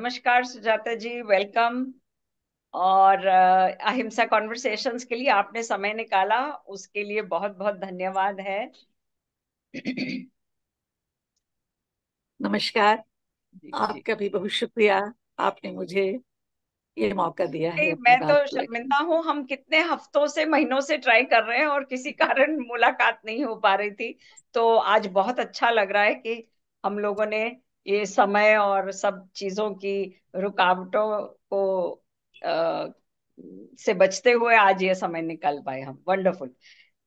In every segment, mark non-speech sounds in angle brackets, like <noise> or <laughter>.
नमस्कार सुजाता जी वेलकम और अहिंसा कॉन्वर्सेशंस के लिए आपने समय निकाला उसके लिए बहुत बहुत धन्यवाद है नमस्कार आपका भी बहुत शुक्रिया आपने मुझे ये मौका दिया है मैं तो शर्मिंदा हूँ हम कितने हफ्तों से महीनों से ट्राई कर रहे हैं और किसी कारण मुलाकात नहीं हो पा रही थी तो आज बहुत अच्छा लग रहा है कि हम लोगों ने ये समय और सब चीजों की रुकावटों को आ, से बचते हुए आज ये समय निकल पाए हम वंडरफुल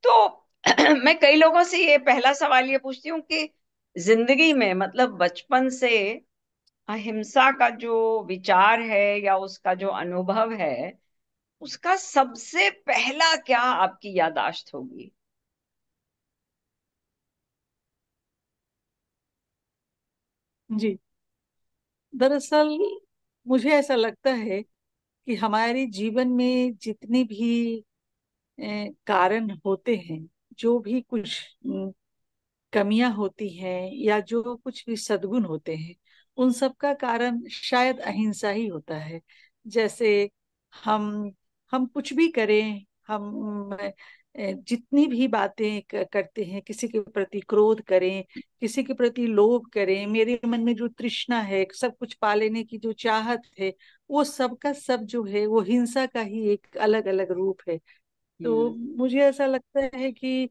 तो <clears throat> मैं कई लोगों से ये पहला सवाल ये पूछती हूँ कि जिंदगी में मतलब बचपन से अहिंसा का जो विचार है या उसका जो अनुभव है उसका सबसे पहला क्या आपकी यादाश्त होगी जी दरअसल मुझे ऐसा लगता है कि हमारे जीवन में जितने भी कारण होते हैं, जो भी कुछ कमियां होती हैं या जो कुछ भी सदगुण होते हैं, उन सब का कारण शायद अहिंसा ही होता है। जैसे हम हम कुछ भी करें, हम जितनी भी बातें करते हैं किसी के प्रति क्रोध करें किसी के प्रति लोभ करें मेरे मन में जो तृष्णा है सब कुछ पा लेने की जो चाहत है वो सब का सब जो है वो हिंसा का ही एक अलग अलग रूप है तो हम्म। मुझे ऐसा लगता है कि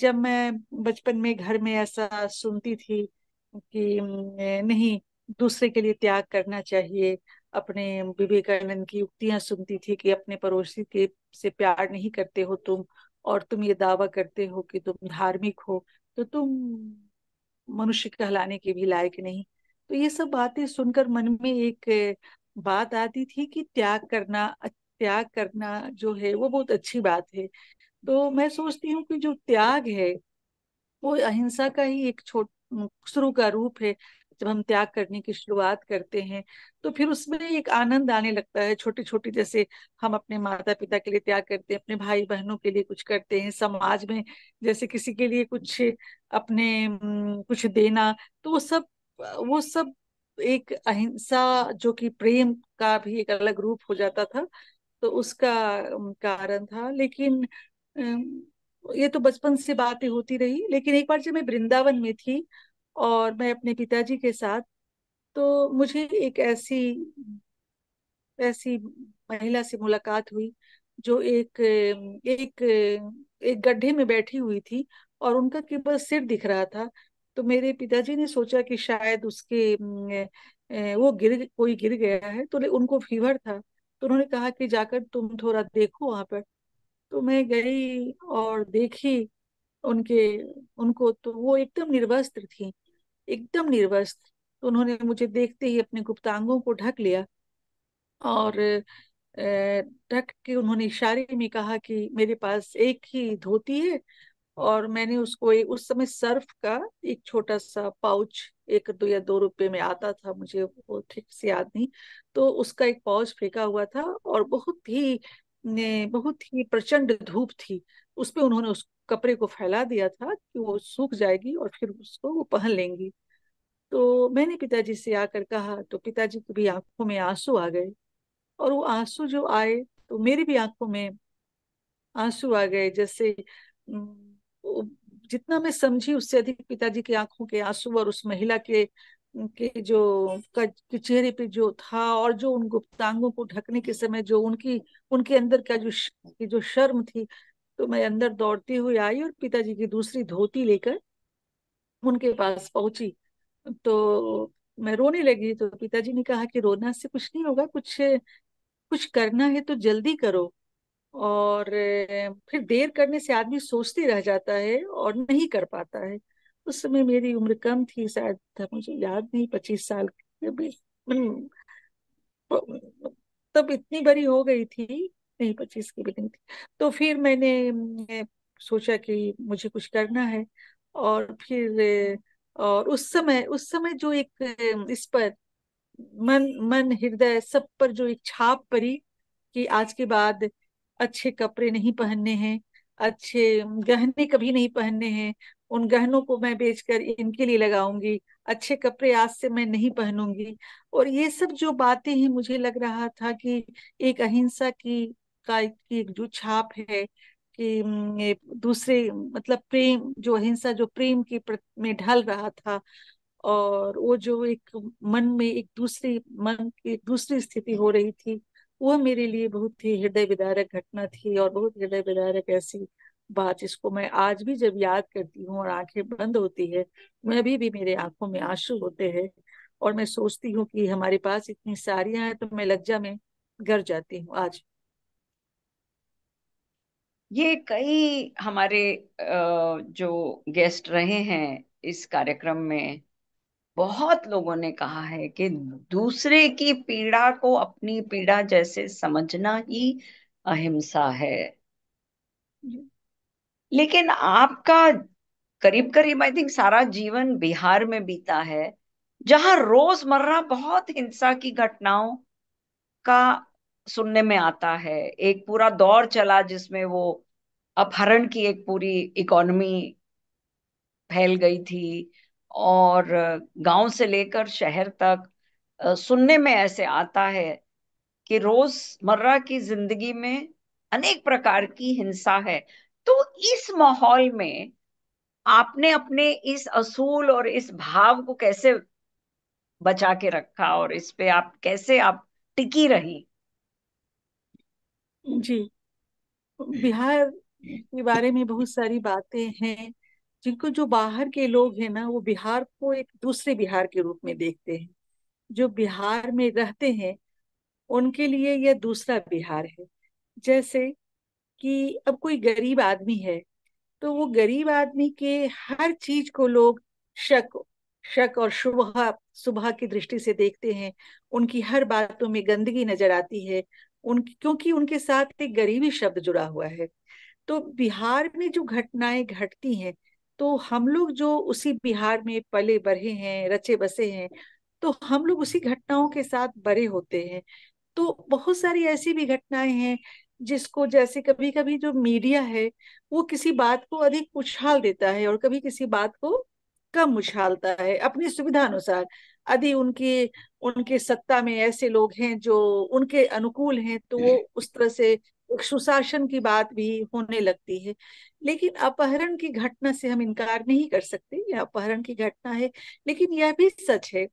जब मैं बचपन में घर में ऐसा सुनती थी कि नहीं दूसरे के लिए त्याग करना चाहिए अपने विवेकानंद की उक्तियां सुनती थी कि अपने पड़ोसी के से प्यार नहीं करते हो तुम और तुम ये दावा करते हो कि तुम धार्मिक हो तो तुम मनुष्य कहलाने के भी लायक नहीं तो ये सब बातें सुनकर मन में एक बात आती थी कि त्याग करना त्याग करना जो है वो बहुत अच्छी बात है तो मैं सोचती हूँ कि जो त्याग है वो अहिंसा का ही एक छोट शुरू का रूप है जब हम त्याग करने की शुरुआत करते हैं तो फिर उसमें एक आनंद आने लगता है छोटी छोटी जैसे हम अपने माता पिता के लिए त्याग करते हैं अपने भाई बहनों के लिए कुछ करते हैं समाज में जैसे किसी के लिए कुछ अपने कुछ देना तो वो सब वो सब एक अहिंसा जो कि प्रेम का भी एक अलग रूप हो जाता था तो उसका कारण था लेकिन ये तो बचपन से बातें होती रही लेकिन एक बार जब मैं वृंदावन में थी और मैं अपने पिताजी के साथ तो मुझे एक ऐसी ऐसी महिला से मुलाकात हुई जो एक एक एक गड्ढे में बैठी हुई थी और उनका केवल सिर दिख रहा था तो मेरे पिताजी ने सोचा कि शायद उसके वो गिर कोई गिर गया है तो उनको फीवर था तो उन्होंने कहा कि जाकर तुम थोड़ा देखो वहां पर तो मैं गई और देखी उनके उनको तो वो एकदम निर्वस्त्र थी एकदम निर्वस्त्र तो उन्होंने मुझे देखते ही अपने गुप्तांगों को ढक लिया और ढक के उन्होंने इशारे में कहा कि मेरे पास एक ही धोती है और मैंने उसको ए, उस समय सर्फ का एक छोटा सा पाउच एक दो या दो रुपए में आता था मुझे वो ठीक से याद नहीं तो उसका एक पाउच फेंका हुआ था और बहुत ही ने बहुत ही प्रचंड धूप थी उस पर उन्होंने उसको कपड़े को फैला दिया था कि वो सूख जाएगी और फिर उसको वो पहन लेंगी तो मैंने पिताजी से आकर कहा तो पिताजी की भी आंखों में आंसू आ गए और वो आंसू जो आए तो मेरी भी आंखों में आंसू आ गए जैसे जितना मैं समझी उससे अधिक पिताजी की आंखों के आंसू और उस महिला के के जो चेहरे पे जो था और जो उन गुप्तांगों को ढकने के समय जो उनकी उनके अंदर का जो जो शर्म थी तो मैं अंदर दौड़ती हुई आई और पिताजी की दूसरी धोती लेकर उनके पास पहुंची तो मैं रोने लगी तो पिताजी ने कहा कि रोना से कुछ नहीं होगा कुछ कुछ करना है तो जल्दी करो और फिर देर करने से आदमी सोचते रह जाता है और नहीं कर पाता है उस समय मेरी उम्र कम थी शायद था मुझे याद नहीं पच्चीस साल हम्म। तो, तब इतनी बड़ी हो गई थी नहीं पच्चीस की भी नहीं थी तो फिर मैंने सोचा कि मुझे कुछ करना है और फिर और उस समय उस समय जो एक इस पर मन मन हृदय सब पर जो एक छाप पड़ी कि आज के बाद अच्छे कपड़े नहीं पहनने हैं अच्छे गहने कभी नहीं पहनने हैं उन गहनों को मैं बेचकर इनके लिए लगाऊंगी अच्छे कपड़े आज से मैं नहीं पहनूंगी और ये सब जो बातें हैं मुझे लग रहा था कि एक अहिंसा की का एक, जो छाप है कि दूसरे मतलब प्रेम जो अहिंसा जो प्रेम के में ढल रहा था और वो जो एक मन में एक दूसरी मन की एक दूसरी स्थिति हो रही थी वह मेरे लिए बहुत ही हृदय विदारक घटना थी और बहुत हृदय विदारक ऐसी बात जिसको मैं आज भी जब याद करती हूँ और आंखें बंद होती है मैं अभी भी मेरे आंखों में आंसू होते हैं और मैं सोचती हूँ कि हमारे पास इतनी साड़ियां हैं तो मैं लज्जा में गर जाती हूँ आज ये कई हमारे जो गेस्ट रहे हैं इस कार्यक्रम में बहुत लोगों ने कहा है कि दूसरे की पीड़ा को अपनी पीड़ा जैसे समझना ही अहिंसा है लेकिन आपका करीब करीब आई थिंक सारा जीवन बिहार में बीता है जहां रोजमर्रा बहुत हिंसा की घटनाओं का सुनने में आता है एक पूरा दौर चला जिसमें वो अपहरण की एक पूरी इकोनॉमी फैल गई थी और गांव से लेकर शहर तक सुनने में ऐसे आता है कि रोजमर्रा की जिंदगी में अनेक प्रकार की हिंसा है तो इस माहौल में आपने अपने इस असूल और इस भाव को कैसे बचा के रखा और इस पे आप कैसे आप टिकी रही जी बिहार के बारे में बहुत सारी बातें हैं जिनको जो बाहर के लोग हैं ना वो बिहार को एक दूसरे बिहार के रूप में देखते हैं जो बिहार में रहते हैं उनके लिए यह दूसरा बिहार है जैसे कि अब कोई गरीब आदमी है तो वो गरीब आदमी के हर चीज को लोग शक शक और शुभ सुबह की दृष्टि से देखते हैं उनकी हर बातों में गंदगी नजर आती है उन क्योंकि उनके साथ एक गरीबी शब्द जुड़ा हुआ है तो बिहार में जो घटनाएं घटती हैं तो हम लोग जो उसी बिहार में पले बढ़े हैं रचे बसे हैं तो हम लोग उसी घटनाओं के साथ बड़े होते हैं तो बहुत सारी ऐसी भी घटनाएं हैं जिसको जैसे कभी कभी जो मीडिया है वो किसी बात को अधिक उछाल देता है और कभी किसी बात को कम उछालता है अपनी सुविधा अनुसार यदि उनकी उनके सत्ता में ऐसे लोग हैं जो उनके अनुकूल हैं तो वो हम्म। उस तरह से सुशासन की बात भी होने लगती है लेकिन अपहरण की घटना से हम इनकार नहीं कर सकते यह अपहरण की घटना है लेकिन यह भी सच है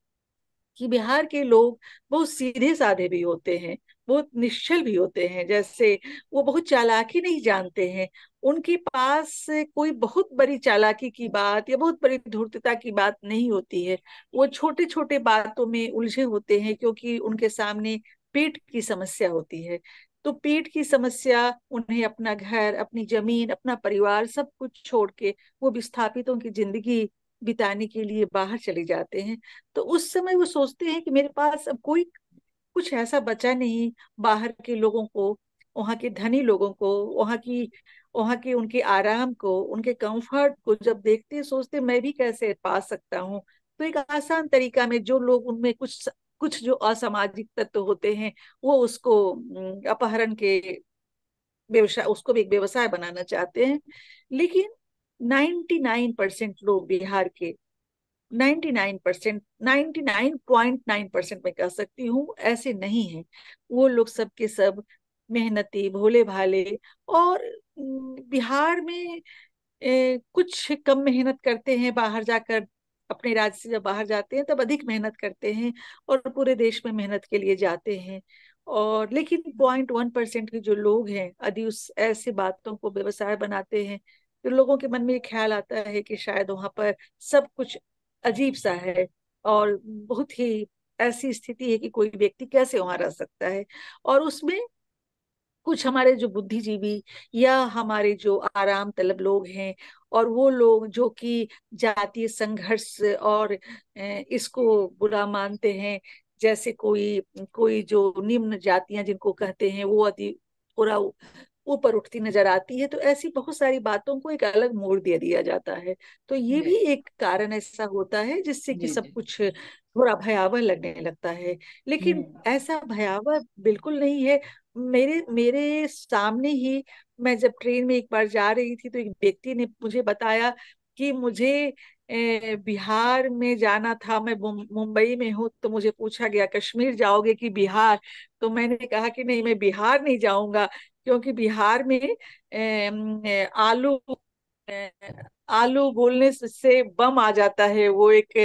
कि बिहार के लोग बहुत सीधे साधे भी होते हैं बहुत निश्चल भी होते हैं जैसे वो बहुत चालाकी नहीं जानते हैं उनके पास कोई बहुत बड़ी चालाकी की बात या बहुत बड़ी धूर्तता की बात नहीं होती है वो छोटे छोटे बातों में उलझे होते हैं क्योंकि उनके सामने पेट की समस्या होती है तो पेट की समस्या उन्हें अपना घर अपनी जमीन अपना परिवार सब कुछ छोड़ के वो विस्थापितों की जिंदगी बिताने के लिए बाहर चले जाते हैं तो उस समय वो सोचते हैं कि मेरे पास अब कोई कुछ ऐसा बचा नहीं बाहर के लोगों को वहाँ के धनी लोगों को वहाँ की वहाँ के उनके आराम को उनके कंफर्ट को जब देखते सोचते मैं भी कैसे पा सकता हूँ तो एक आसान तरीका में जो लोग उनमें कुछ कुछ जो असामाजिक तत्व होते हैं वो उसको अपहरण के व्यवसाय उसको भी एक व्यवसाय बनाना चाहते हैं लेकिन 99 परसेंट लोग बिहार के 99 परसेंट नाइन्टी परसेंट मैं कह सकती हूँ ऐसे नहीं है वो लोग सबके सब मेहनती भोले भाले और बिहार में ए, कुछ कम मेहनत करते हैं बाहर जाकर अपने राज्य से जब बाहर जाते हैं तब अधिक मेहनत करते हैं और पूरे देश में मेहनत के लिए जाते हैं और लेकिन पॉइंट वन परसेंट के जो लोग हैं अधि उस ऐसे बातों को व्यवसाय बनाते हैं फिर लोगों के मन में ये ख्याल आता है कि शायद वहाँ पर सब कुछ अजीब सा है और बहुत ही ऐसी स्थिति है कि कोई व्यक्ति कैसे वहां रह सकता है और उसमें कुछ हमारे जो बुद्धिजीवी या हमारे जो आराम तलब लोग हैं और वो लोग जो कि जातीय संघर्ष और इसको बुरा मानते हैं जैसे कोई कोई जो निम्न जातियां जिनको कहते हैं वो अति पूरा ऊपर उठती नजर आती है तो ऐसी बहुत सारी बातों को एक अलग मोड़ दे दिया जाता है तो ये भी एक कारण ऐसा होता है जिससे कि सब कुछ थोड़ा भयावह लगने लगता है लेकिन हम्म। ऐसा भयावह बिल्कुल नहीं है मेरे मेरे सामने ही मैं जब ट्रेन में एक बार जा रही थी तो एक व्यक्ति ने मुझे बताया कि मुझे बिहार में जाना था मैं मुंबई में हूँ तो मुझे पूछा गया कश्मीर जाओगे कि बिहार तो मैंने कहा कि नहीं मैं बिहार नहीं जाऊंगा क्योंकि बिहार में आलू आलू बोलने से बम आ जाता है वो एक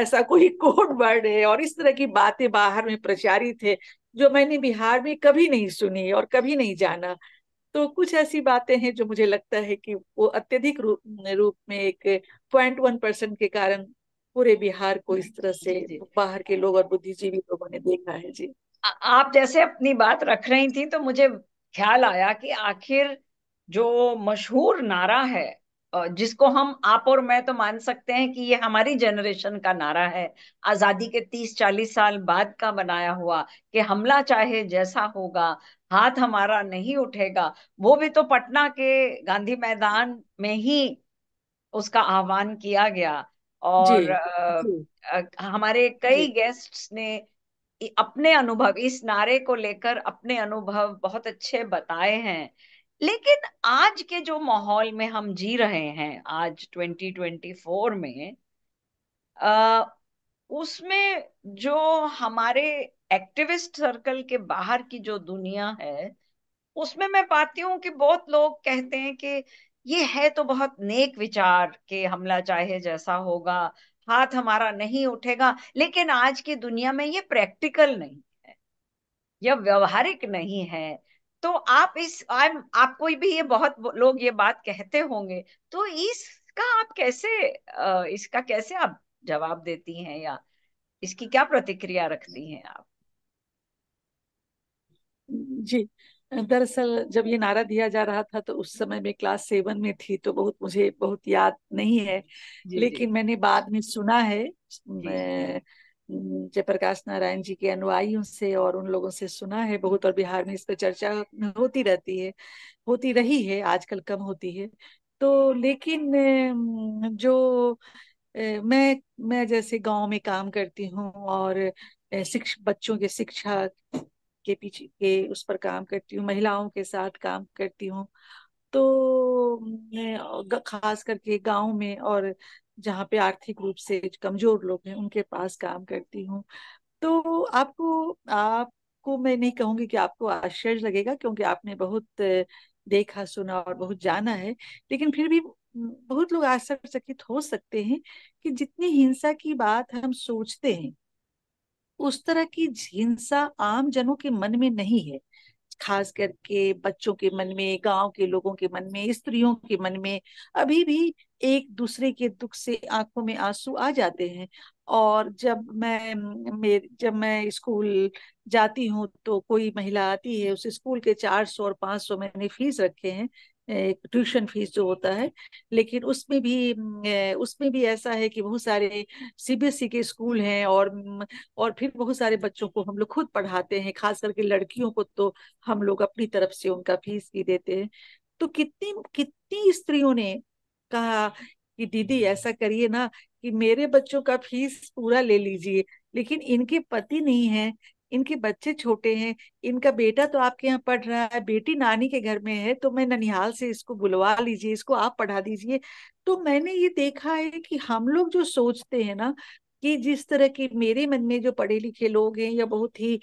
ऐसा कोई <laughs> कोड वर्ड है और इस तरह की बातें बाहर में प्रचारित है जो मैंने बिहार में कभी नहीं सुनी और कभी नहीं जाना तो कुछ ऐसी बातें हैं जो मुझे लगता है कि वो अत्यधिक रूप रूप में एक पॉइंट वन परसेंट के कारण पूरे बिहार को इस तरह से बाहर के लोग और बुद्धिजीवी लोगों ने देखा है जी आप जैसे अपनी बात रख रही थी तो मुझे ख्याल आया कि आखिर जो मशहूर नारा है जिसको हम आप और मैं तो मान सकते हैं कि ये हमारी जनरेशन का नारा है आजादी के तीस चालीस साल बाद का बनाया हुआ कि हमला चाहे जैसा होगा हाथ हमारा नहीं उठेगा वो भी तो पटना के गांधी मैदान में ही उसका आह्वान किया गया और जी, जी. हमारे कई गेस्ट्स ने अपने अनुभव इस नारे को लेकर अपने अनुभव बहुत अच्छे बताए हैं लेकिन आज के जो माहौल में हम जी रहे हैं आज 2024 में आ, उसमें जो हमारे एक्टिविस्ट सर्कल के बाहर की जो दुनिया है उसमें मैं पाती हूँ कि बहुत लोग कहते हैं कि ये है तो बहुत नेक विचार के हमला चाहे जैसा होगा हाथ हमारा नहीं उठेगा लेकिन आज की दुनिया में ये प्रैक्टिकल नहीं है यह व्यवहारिक नहीं है तो आप इस आप आपको भी ये बहुत लोग ये बात कहते होंगे तो इसका आप कैसे इसका कैसे आप जवाब देती हैं या इसकी क्या प्रतिक्रिया रखती हैं आप जी दरअसल जब ये नारा दिया जा रहा था तो उस समय मैं क्लास सेवन में थी तो बहुत मुझे बहुत याद नहीं है जी, लेकिन जी. मैंने बाद में सुना है जयप्रकाश नारायण जी के अनुयायियों से और उन लोगों से सुना है बहुत और बिहार में इस पर चर्चा होती रहती है होती रही है आजकल कम होती है तो लेकिन जो मैं मैं जैसे गांव में काम करती हूँ और शिक्षा बच्चों के शिक्षा के पीछे के उस पर काम करती हूँ महिलाओं के साथ काम करती हूँ तो खास करके गांव में और जहाँ पे आर्थिक रूप से कमजोर लोग हैं उनके पास काम करती हूँ तो आपको आपको मैं नहीं कहूंगी कि आपको आश्चर्य लगेगा क्योंकि आपने बहुत देखा सुना और बहुत जाना है लेकिन फिर भी बहुत लोग आश्चर्यचकित हो सकते हैं कि जितनी हिंसा की बात हम सोचते हैं उस तरह की हिंसा आम जनों के मन में नहीं है खास करके बच्चों के मन में गांव के लोगों के मन में स्त्रियों के मन में अभी भी एक दूसरे के दुख से आंखों में आंसू आ जाते हैं और जब मैं मेरे जब मैं स्कूल जाती हूँ तो कोई महिला आती है उस स्कूल के चार सौ और पांच सौ मैंने फीस रखे हैं एक ट्यूशन फीस जो होता है लेकिन उसमें भी उसमें भी ऐसा है कि बहुत सारे सीबीएसई के स्कूल हैं और और फिर बहुत सारे बच्चों को हम लोग खुद पढ़ाते हैं खास करके लड़कियों को तो हम लोग अपनी तरफ से उनका फीस भी देते हैं तो कितनी कितनी स्त्रियों ने कहा कि दीदी ऐसा करिए ना कि मेरे बच्चों का फीस पूरा ले लीजिए लेकिन इनके पति नहीं है इनके बच्चे छोटे हैं इनका बेटा तो आपके यहाँ पढ़ रहा है बेटी नानी के घर में है तो मैं ननिहाल से इसको बुलवा लीजिए इसको आप पढ़ा दीजिए तो मैंने ये देखा है कि हम लोग जो सोचते हैं ना कि जिस तरह की मेरे मन में जो पढ़े लिखे लोग हैं या बहुत ही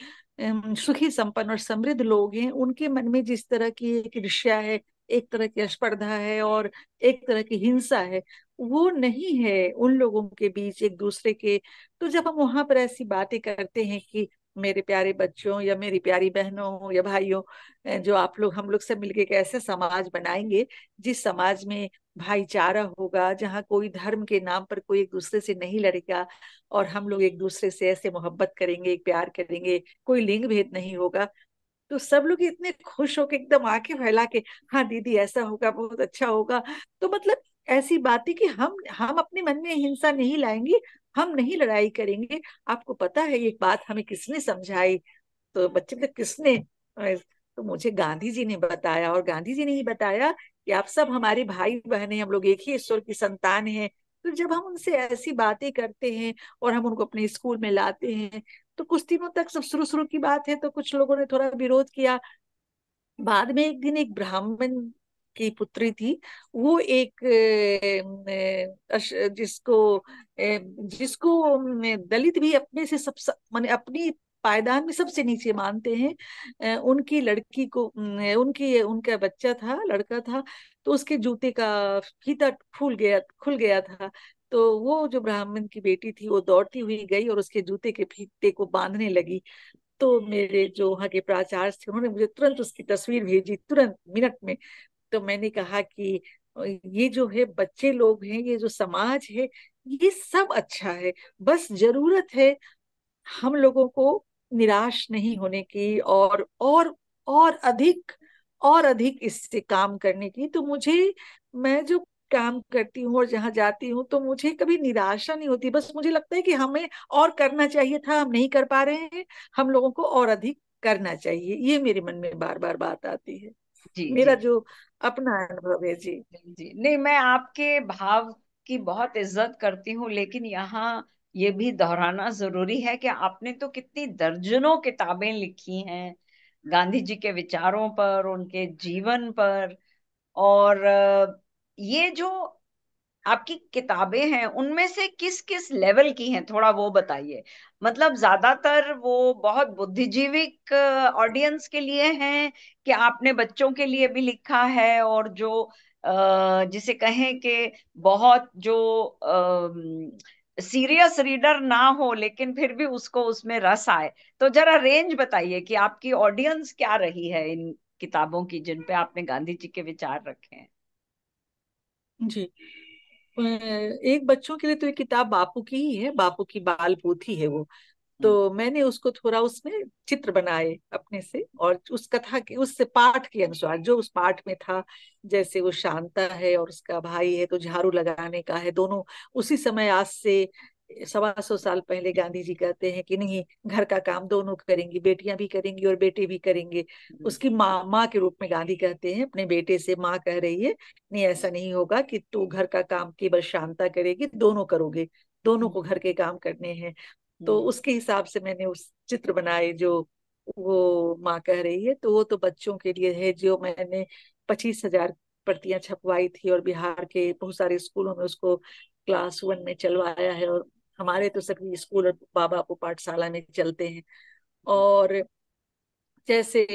सुखी संपन्न और समृद्ध लोग हैं उनके मन में जिस तरह की एक ऋष्या है एक तरह की स्पर्धा है और एक तरह की हिंसा है वो नहीं है उन लोगों के बीच एक दूसरे के तो जब हम वहां पर ऐसी बातें करते हैं कि मेरे प्यारे बच्चों या मेरी प्यारी बहनों या भाइयों जो आप लोग हम लोग से मिलके कैसे समाज बनाएंगे जिस समाज में भाईचारा होगा जहाँ कोई धर्म के नाम पर कोई एक दूसरे से नहीं लड़ेगा और हम लोग एक दूसरे से ऐसे मोहब्बत करेंगे प्यार करेंगे कोई लिंग भेद नहीं होगा तो सब लोग इतने खुश होके एकदम आके फैला के हाँ दीदी ऐसा होगा बहुत अच्छा होगा तो मतलब ऐसी बात है कि हम हम अपने मन में हिंसा नहीं लाएंगे हम नहीं लड़ाई करेंगे आपको पता है ये बात हमें किसने समझाई तो बच्चे तो किसने तो मुझे गांधी जी ने बताया और गांधी जी ने ही बताया कि आप सब हमारे भाई बहन हैं हम लोग एक ही ईश्वर की संतान हैं तो जब हम उनसे ऐसी बातें करते हैं और हम उनको अपने स्कूल में लाते हैं तो कुछ दिनों तक सब शुरू शुरू की बात है तो कुछ लोगों ने थोड़ा विरोध किया बाद में एक दिन एक ब्राह्मण की पुत्री थी वो एक जिसको जिसको दलित भी अपने से सब माने अपनी पायदान में सबसे नीचे मानते हैं उनकी लड़की को उनकी उनका बच्चा था लड़का था तो उसके जूते का फीता फूल गया खुल गया था तो वो जो ब्राह्मण की बेटी थी वो दौड़ती हुई गई और उसके जूते के फीते को बांधने लगी तो मेरे जो वहाँ के प्राचार्य थे उन्होंने मुझे तुरंत उसकी तस्वीर भेजी तुरंत मिनट में तो मैंने कहा कि ये जो है बच्चे लोग हैं ये जो समाज है ये सब अच्छा है बस जरूरत है हम लोगों को निराश नहीं होने की और और और अधिक और अधिक इससे काम करने की तो मुझे मैं जो काम करती हूँ और जहाँ जाती हूँ तो मुझे कभी निराशा नहीं होती बस मुझे लगता है कि हमें और करना चाहिए था हम नहीं कर पा रहे हैं हम लोगों को और अधिक करना चाहिए ये मेरे मन में बार बार बात आती है जी मेरा जो अपना अनुभव है जी जी नहीं मैं आपके भाव की बहुत इज्जत करती हूँ लेकिन यहाँ ये भी दोहराना जरूरी है कि आपने तो कितनी दर्जनों किताबें लिखी हैं गांधी जी के विचारों पर उनके जीवन पर और ये जो आपकी किताबें हैं उनमें से किस किस लेवल की हैं थोड़ा वो बताइए मतलब ज्यादातर वो बहुत बुद्धिजीविक ऑडियंस के लिए हैं कि आपने बच्चों के लिए भी लिखा है और जो जिसे कहें कि बहुत जो सीरियस रीडर ना हो लेकिन फिर भी उसको उसमें रस आए तो जरा रेंज बताइए कि आपकी ऑडियंस क्या रही है इन किताबों की जिन पे आपने गांधी जी के विचार रखे हैं जी एक बच्चों के लिए तो ये किताब बापू की ही है बापू की बाल पोथी है वो तो हम्म। मैंने उसको थोड़ा उसमें चित्र बनाए अपने से और उस कथा के उससे पाठ के अनुसार जो उस पाठ में था जैसे वो शांता है और उसका भाई है तो झाड़ू लगाने का है दोनों उसी समय आज से सवा सौ साल पहले गांधी जी कहते हैं कि नहीं घर का काम दोनों करेंगी बेटियां भी करेंगी और बेटे भी करेंगे हम्म। उसकी माँ माँ के रूप में गांधी कहते हैं अपने बेटे से माँ कह रही है नहीं ऐसा नहीं होगा कि तू घर का काम केवल शांता करेगी दोनों करोगे दोनों को हम्म। घर के काम करने हैं तो हम्म। उसके हिसाब से मैंने उस चित्र बनाए जो वो माँ कह रही है तो वो तो बच्चों के लिए है जो मैंने पच्चीस हजार प्रतियां छपवाई थी और बिहार के बहुत सारे स्कूलों में उसको क्लास वन में चलवाया है और हमारे तो सभी स्कूल और बाबा को पाठशाला में चलते हैं और जैसे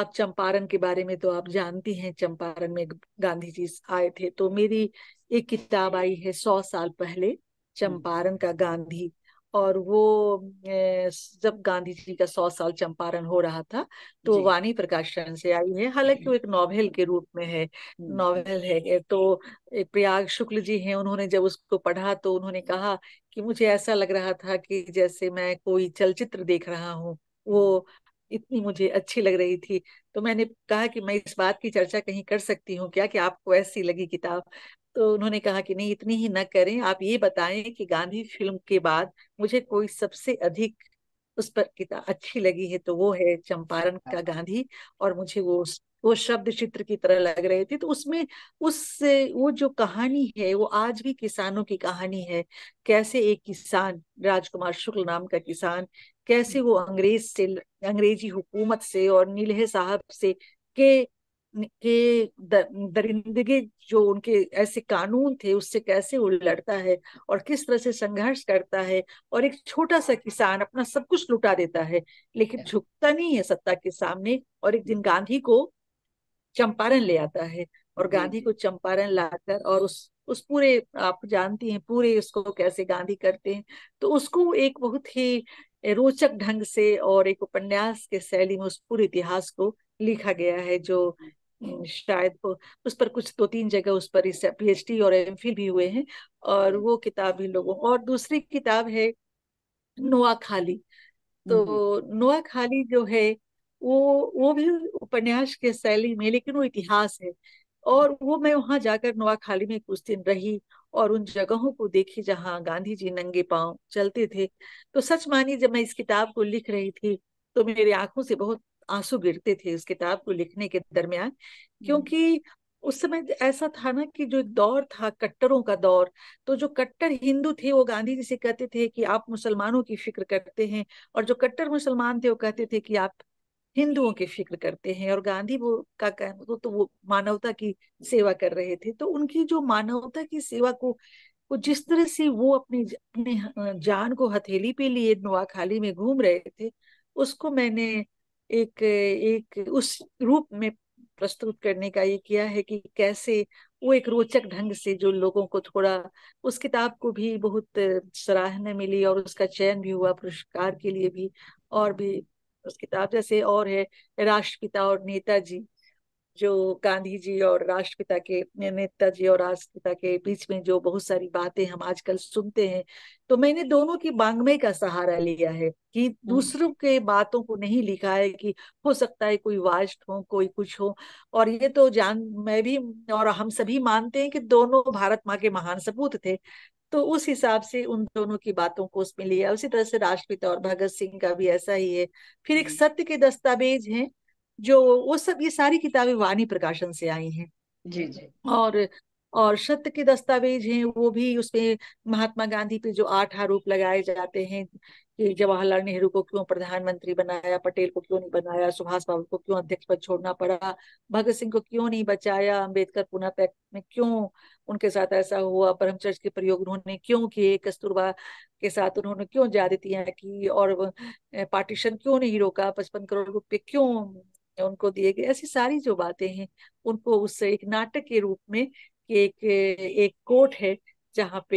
अब चंपारण के बारे में तो आप जानती हैं चंपारण में गांधी जी आए थे तो मेरी एक किताब आई है सौ साल पहले हम्म। चंपारण का गांधी और वो जब गांधी जी का सौ साल चंपारण हो रहा था तो वाणी प्रकाशन से आई है हालांकि वो एक नॉवेल के रूप में है हम्म। नॉवेल है तो प्रयाग शुक्ल जी हैं उन्होंने जब उसको पढ़ा तो उन्होंने कहा कि मुझे ऐसा लग रहा था कि जैसे मैं कोई चलचित्र देख रहा हूँ वो हम्म। इतनी मुझे अच्छी लग रही थी तो मैंने कहा कि मैं इस बात की चर्चा कहीं कर सकती हूँ क्या कि आपको ऐसी लगी किताब तो उन्होंने कहा कि नहीं इतनी ही न करें आप ये बताएं कि गांधी फिल्म के बाद मुझे कोई सबसे अधिक उस पर किताब अच्छी लगी है तो वो है चंपारण हाँ। का गांधी और मुझे वो वो शब्द चित्र की तरह लग रहे थे तो उसमें उस वो जो कहानी है वो आज भी किसानों की कहानी है कैसे एक किसान राजकुमार शुक्ल नाम का किसान कैसे वो अंग्रेज से अंग्रेजी हुकूमत से और नीलह साहब से के के दरिंदगी जो उनके ऐसे कानून थे उससे कैसे वो लड़ता है और किस तरह से संघर्ष करता है और एक छोटा सा किसान अपना सब कुछ लुटा देता है लेकिन झुकता नहीं है सत्ता के सामने और एक दिन गांधी को चंपारण ले आता है और गांधी को चंपारण लाकर और उस उस पूरे आप जानती हैं पूरे उसको कैसे गांधी करते हैं तो उसको एक बहुत ही रोचक ढंग से और एक उपन्यास के शैली में उस पूरे इतिहास को लिखा गया है जो शायद उस पर कुछ दो तीन जगह उस पर इस पीएचडी और एम भी हुए हैं और वो किताब भी लोगों और दूसरी किताब है नोआ खाली तो नोआ खाली जो है वो वो भी उपन्यास के शैली में लेकिन वो इतिहास है और वो मैं वहां जाकर नोआखाली में कुछ दिन रही और उन जगहों को देखी जहाँ गांधी जी नंगे पांव चलते थे तो सच मानिए जब मैं इस किताब को लिख रही थी तो मेरी आंखों से बहुत आंसू गिरते थे उस किताब को लिखने के दरमियान क्योंकि उस समय ऐसा था ना कि जो दौर था कट्टरों का दौर तो जो कट्टर हिंदू थे वो गांधी जी से कहते थे कि आप मुसलमानों की फिक्र करते हैं और जो कट्टर मुसलमान थे वो कहते थे कि आप हिंदुओं की फिक्र करते हैं और गांधी वो का कहना तो, तो वो मानवता की सेवा कर रहे थे तो उनकी जो मानवता की सेवा को वो जिस तरह से वो अपनी अपने जान को हथेली पे लिए नोआखाली में घूम रहे थे उसको मैंने एक एक उस रूप में प्रस्तुत करने का ये किया है कि कैसे वो एक रोचक ढंग से जो लोगों को थोड़ा उस किताब को भी बहुत सराहना मिली और उसका चयन भी हुआ पुरस्कार के लिए भी और भी उस किताब जैसे और है राष्ट्रपिता और नेताजी जो गांधी जी और राष्ट्रपिता के जी और राष्ट्रपिता के बीच में जो बहुत सारी बातें हम आजकल सुनते हैं तो मैंने दोनों की बांगमे का सहारा लिया है कि हम्म। दूसरों के बातों को नहीं लिखा है कि हो सकता है कोई वास्ट हो कोई कुछ हो और ये तो जान मैं भी और हम सभी मानते हैं कि दोनों भारत माँ के महान सपूत थे तो उस हिसाब से उन दोनों की बातों को उसमें लिया उसी तरह से राष्ट्रपिता और भगत सिंह का भी ऐसा ही है फिर एक हम्म। सत्य के दस्तावेज है जो वो सब ये सारी किताबें वाणी प्रकाशन से आई हैं जी जी और और सत्य के दस्तावेज हैं वो भी उसमें महात्मा गांधी पे जो आठ आरोप लगाए जाते हैं कि जवाहरलाल नेहरू को क्यों प्रधानमंत्री बनाया पटेल को क्यों नहीं बनाया सुभाष बाबू को क्यों अध्यक्ष पद छोड़ना पड़ा भगत सिंह को क्यों नहीं बचाया अम्बेडकर पुनः पैक्ट में क्यों उनके साथ ऐसा हुआ परमचर्च के प्रयोग उन्होंने क्यों किए कस्तूरबा के साथ उन्होंने क्यों ज्यादतियां की और पार्टीशन क्यों नहीं रोका पचपन करोड़ रुपये क्यों उनको दिए गए ऐसी सारी जो बातें हैं उनको उस एक नाटक के रूप में एक एक कोर्ट है जहाँ पे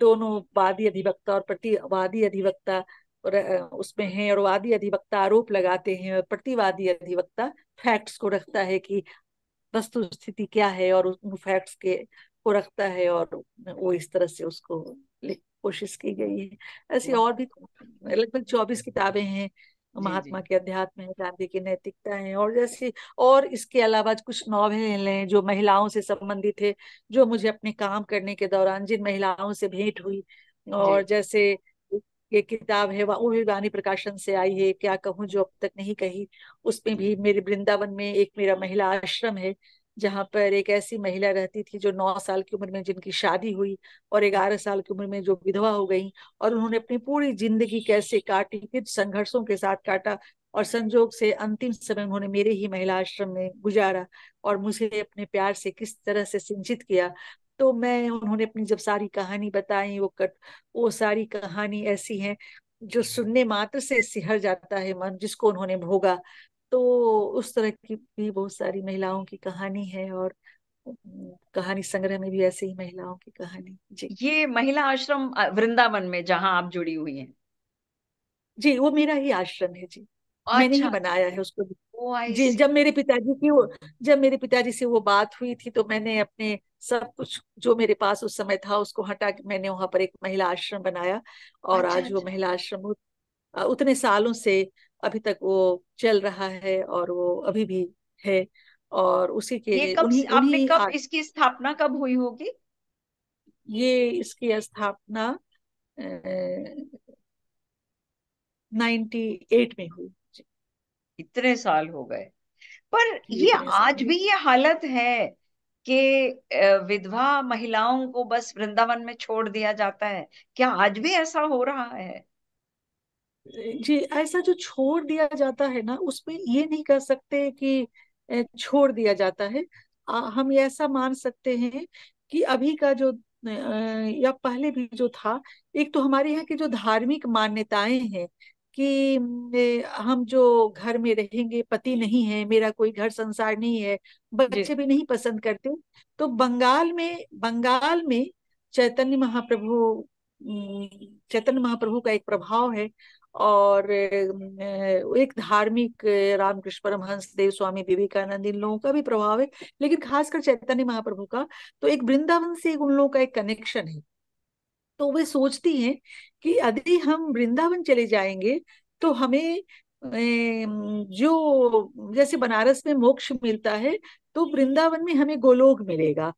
दोनों वादी अधिवक्ता और प्रतिवादी अधिवक्ता और उसमें है और वादी अधिवक्ता आरोप लगाते हैं और प्रतिवादी अधिवक्ता फैक्ट्स को रखता है कि वस्तु स्थिति क्या है और उन फैक्ट्स के को रखता है और वो इस तरह से उसको कोशिश की गई है ऐसी और भी लगभग चौबीस किताबें हैं महात्मा के अध्यात्म है गांधी की नैतिकता है और जैसे और इसके अलावा कुछ नॉवेल हैं जो महिलाओं से संबंधित है जो मुझे अपने काम करने के दौरान जिन महिलाओं से भेंट हुई और जैसे ये किताब है वो भी वानी प्रकाशन से आई है क्या कहूँ जो अब तक नहीं कही उसमें भी मेरे वृंदावन में एक मेरा महिला आश्रम है जहाँ पर एक ऐसी महिला रहती थी जो नौ साल की उम्र में जिनकी शादी हुई और ग्यारह साल की उम्र में जो विधवा हो गई और उन्होंने अपनी पूरी जिंदगी कैसे काटी किन संघर्षों के साथ काटा और संजोग से अंतिम समय उन्होंने मेरे ही महिला आश्रम में गुजारा और मुझे अपने प्यार से किस तरह से सिंचित किया तो मैं उन्होंने अपनी जब सारी कहानी बताई वो कट वो सारी कहानी ऐसी है जो सुनने मात्र से सिहर जाता है मन जिसको उन्होंने भोगा तो उस तरह की भी बहुत सारी महिलाओं की कहानी है और कहानी संग्रह में भी ऐसे ही महिलाओं की कहानी जी ये महिला आश्रम वृंदावन में जहाँ आप जुड़ी हुई हैं जी वो मेरा ही आश्रम है जी अच्छा। मैंने ही अच्छा। बनाया है उसको जी जब मेरे पिताजी की वो जब मेरे पिताजी से वो बात हुई थी तो मैंने अपने सब कुछ जो मेरे पास उस समय था उसको हटा के मैंने वहां पर एक महिला आश्रम बनाया और अच्छा, आज अच्छा। वो महिला आश्रम उतने सालों से अभी तक वो चल रहा है और वो अभी भी है और उसी के ये कब उन्हीं, आपने उन्हीं कब आ... इसकी स्थापना कब हुई होगी ये इसकी स्थापना नाइन्टी एट में हुई इतने साल हो गए पर ये आज भी ये हालत है कि विधवा महिलाओं को बस वृंदावन में छोड़ दिया जाता है क्या आज भी ऐसा हो रहा है जी ऐसा जो छोड़ दिया जाता है ना उसमें ये नहीं कह सकते कि छोड़ दिया जाता है हम ये ऐसा मान सकते हैं कि अभी का जो या पहले भी जो था एक तो हमारे यहाँ की जो धार्मिक मान्यताएं हैं कि हम जो घर में रहेंगे पति नहीं है मेरा कोई घर संसार नहीं है बच्चे भी नहीं पसंद करते तो बंगाल में बंगाल में चैतन्य महाप्रभु चैतन्य महाप्रभु का एक प्रभाव है और एक धार्मिक रामकृष्ण परमहंस देव स्वामी विवेकानंद इन लोगों का भी प्रभाव है लेकिन खासकर चैतन्य महाप्रभु का तो एक वृंदावन से उन लोगों का एक कनेक्शन है तो वे सोचती हैं कि यदि हम वृंदावन चले जाएंगे तो हमें जो जैसे बनारस में मोक्ष मिलता है तो वृंदावन में हमें गोलोक मिलेगा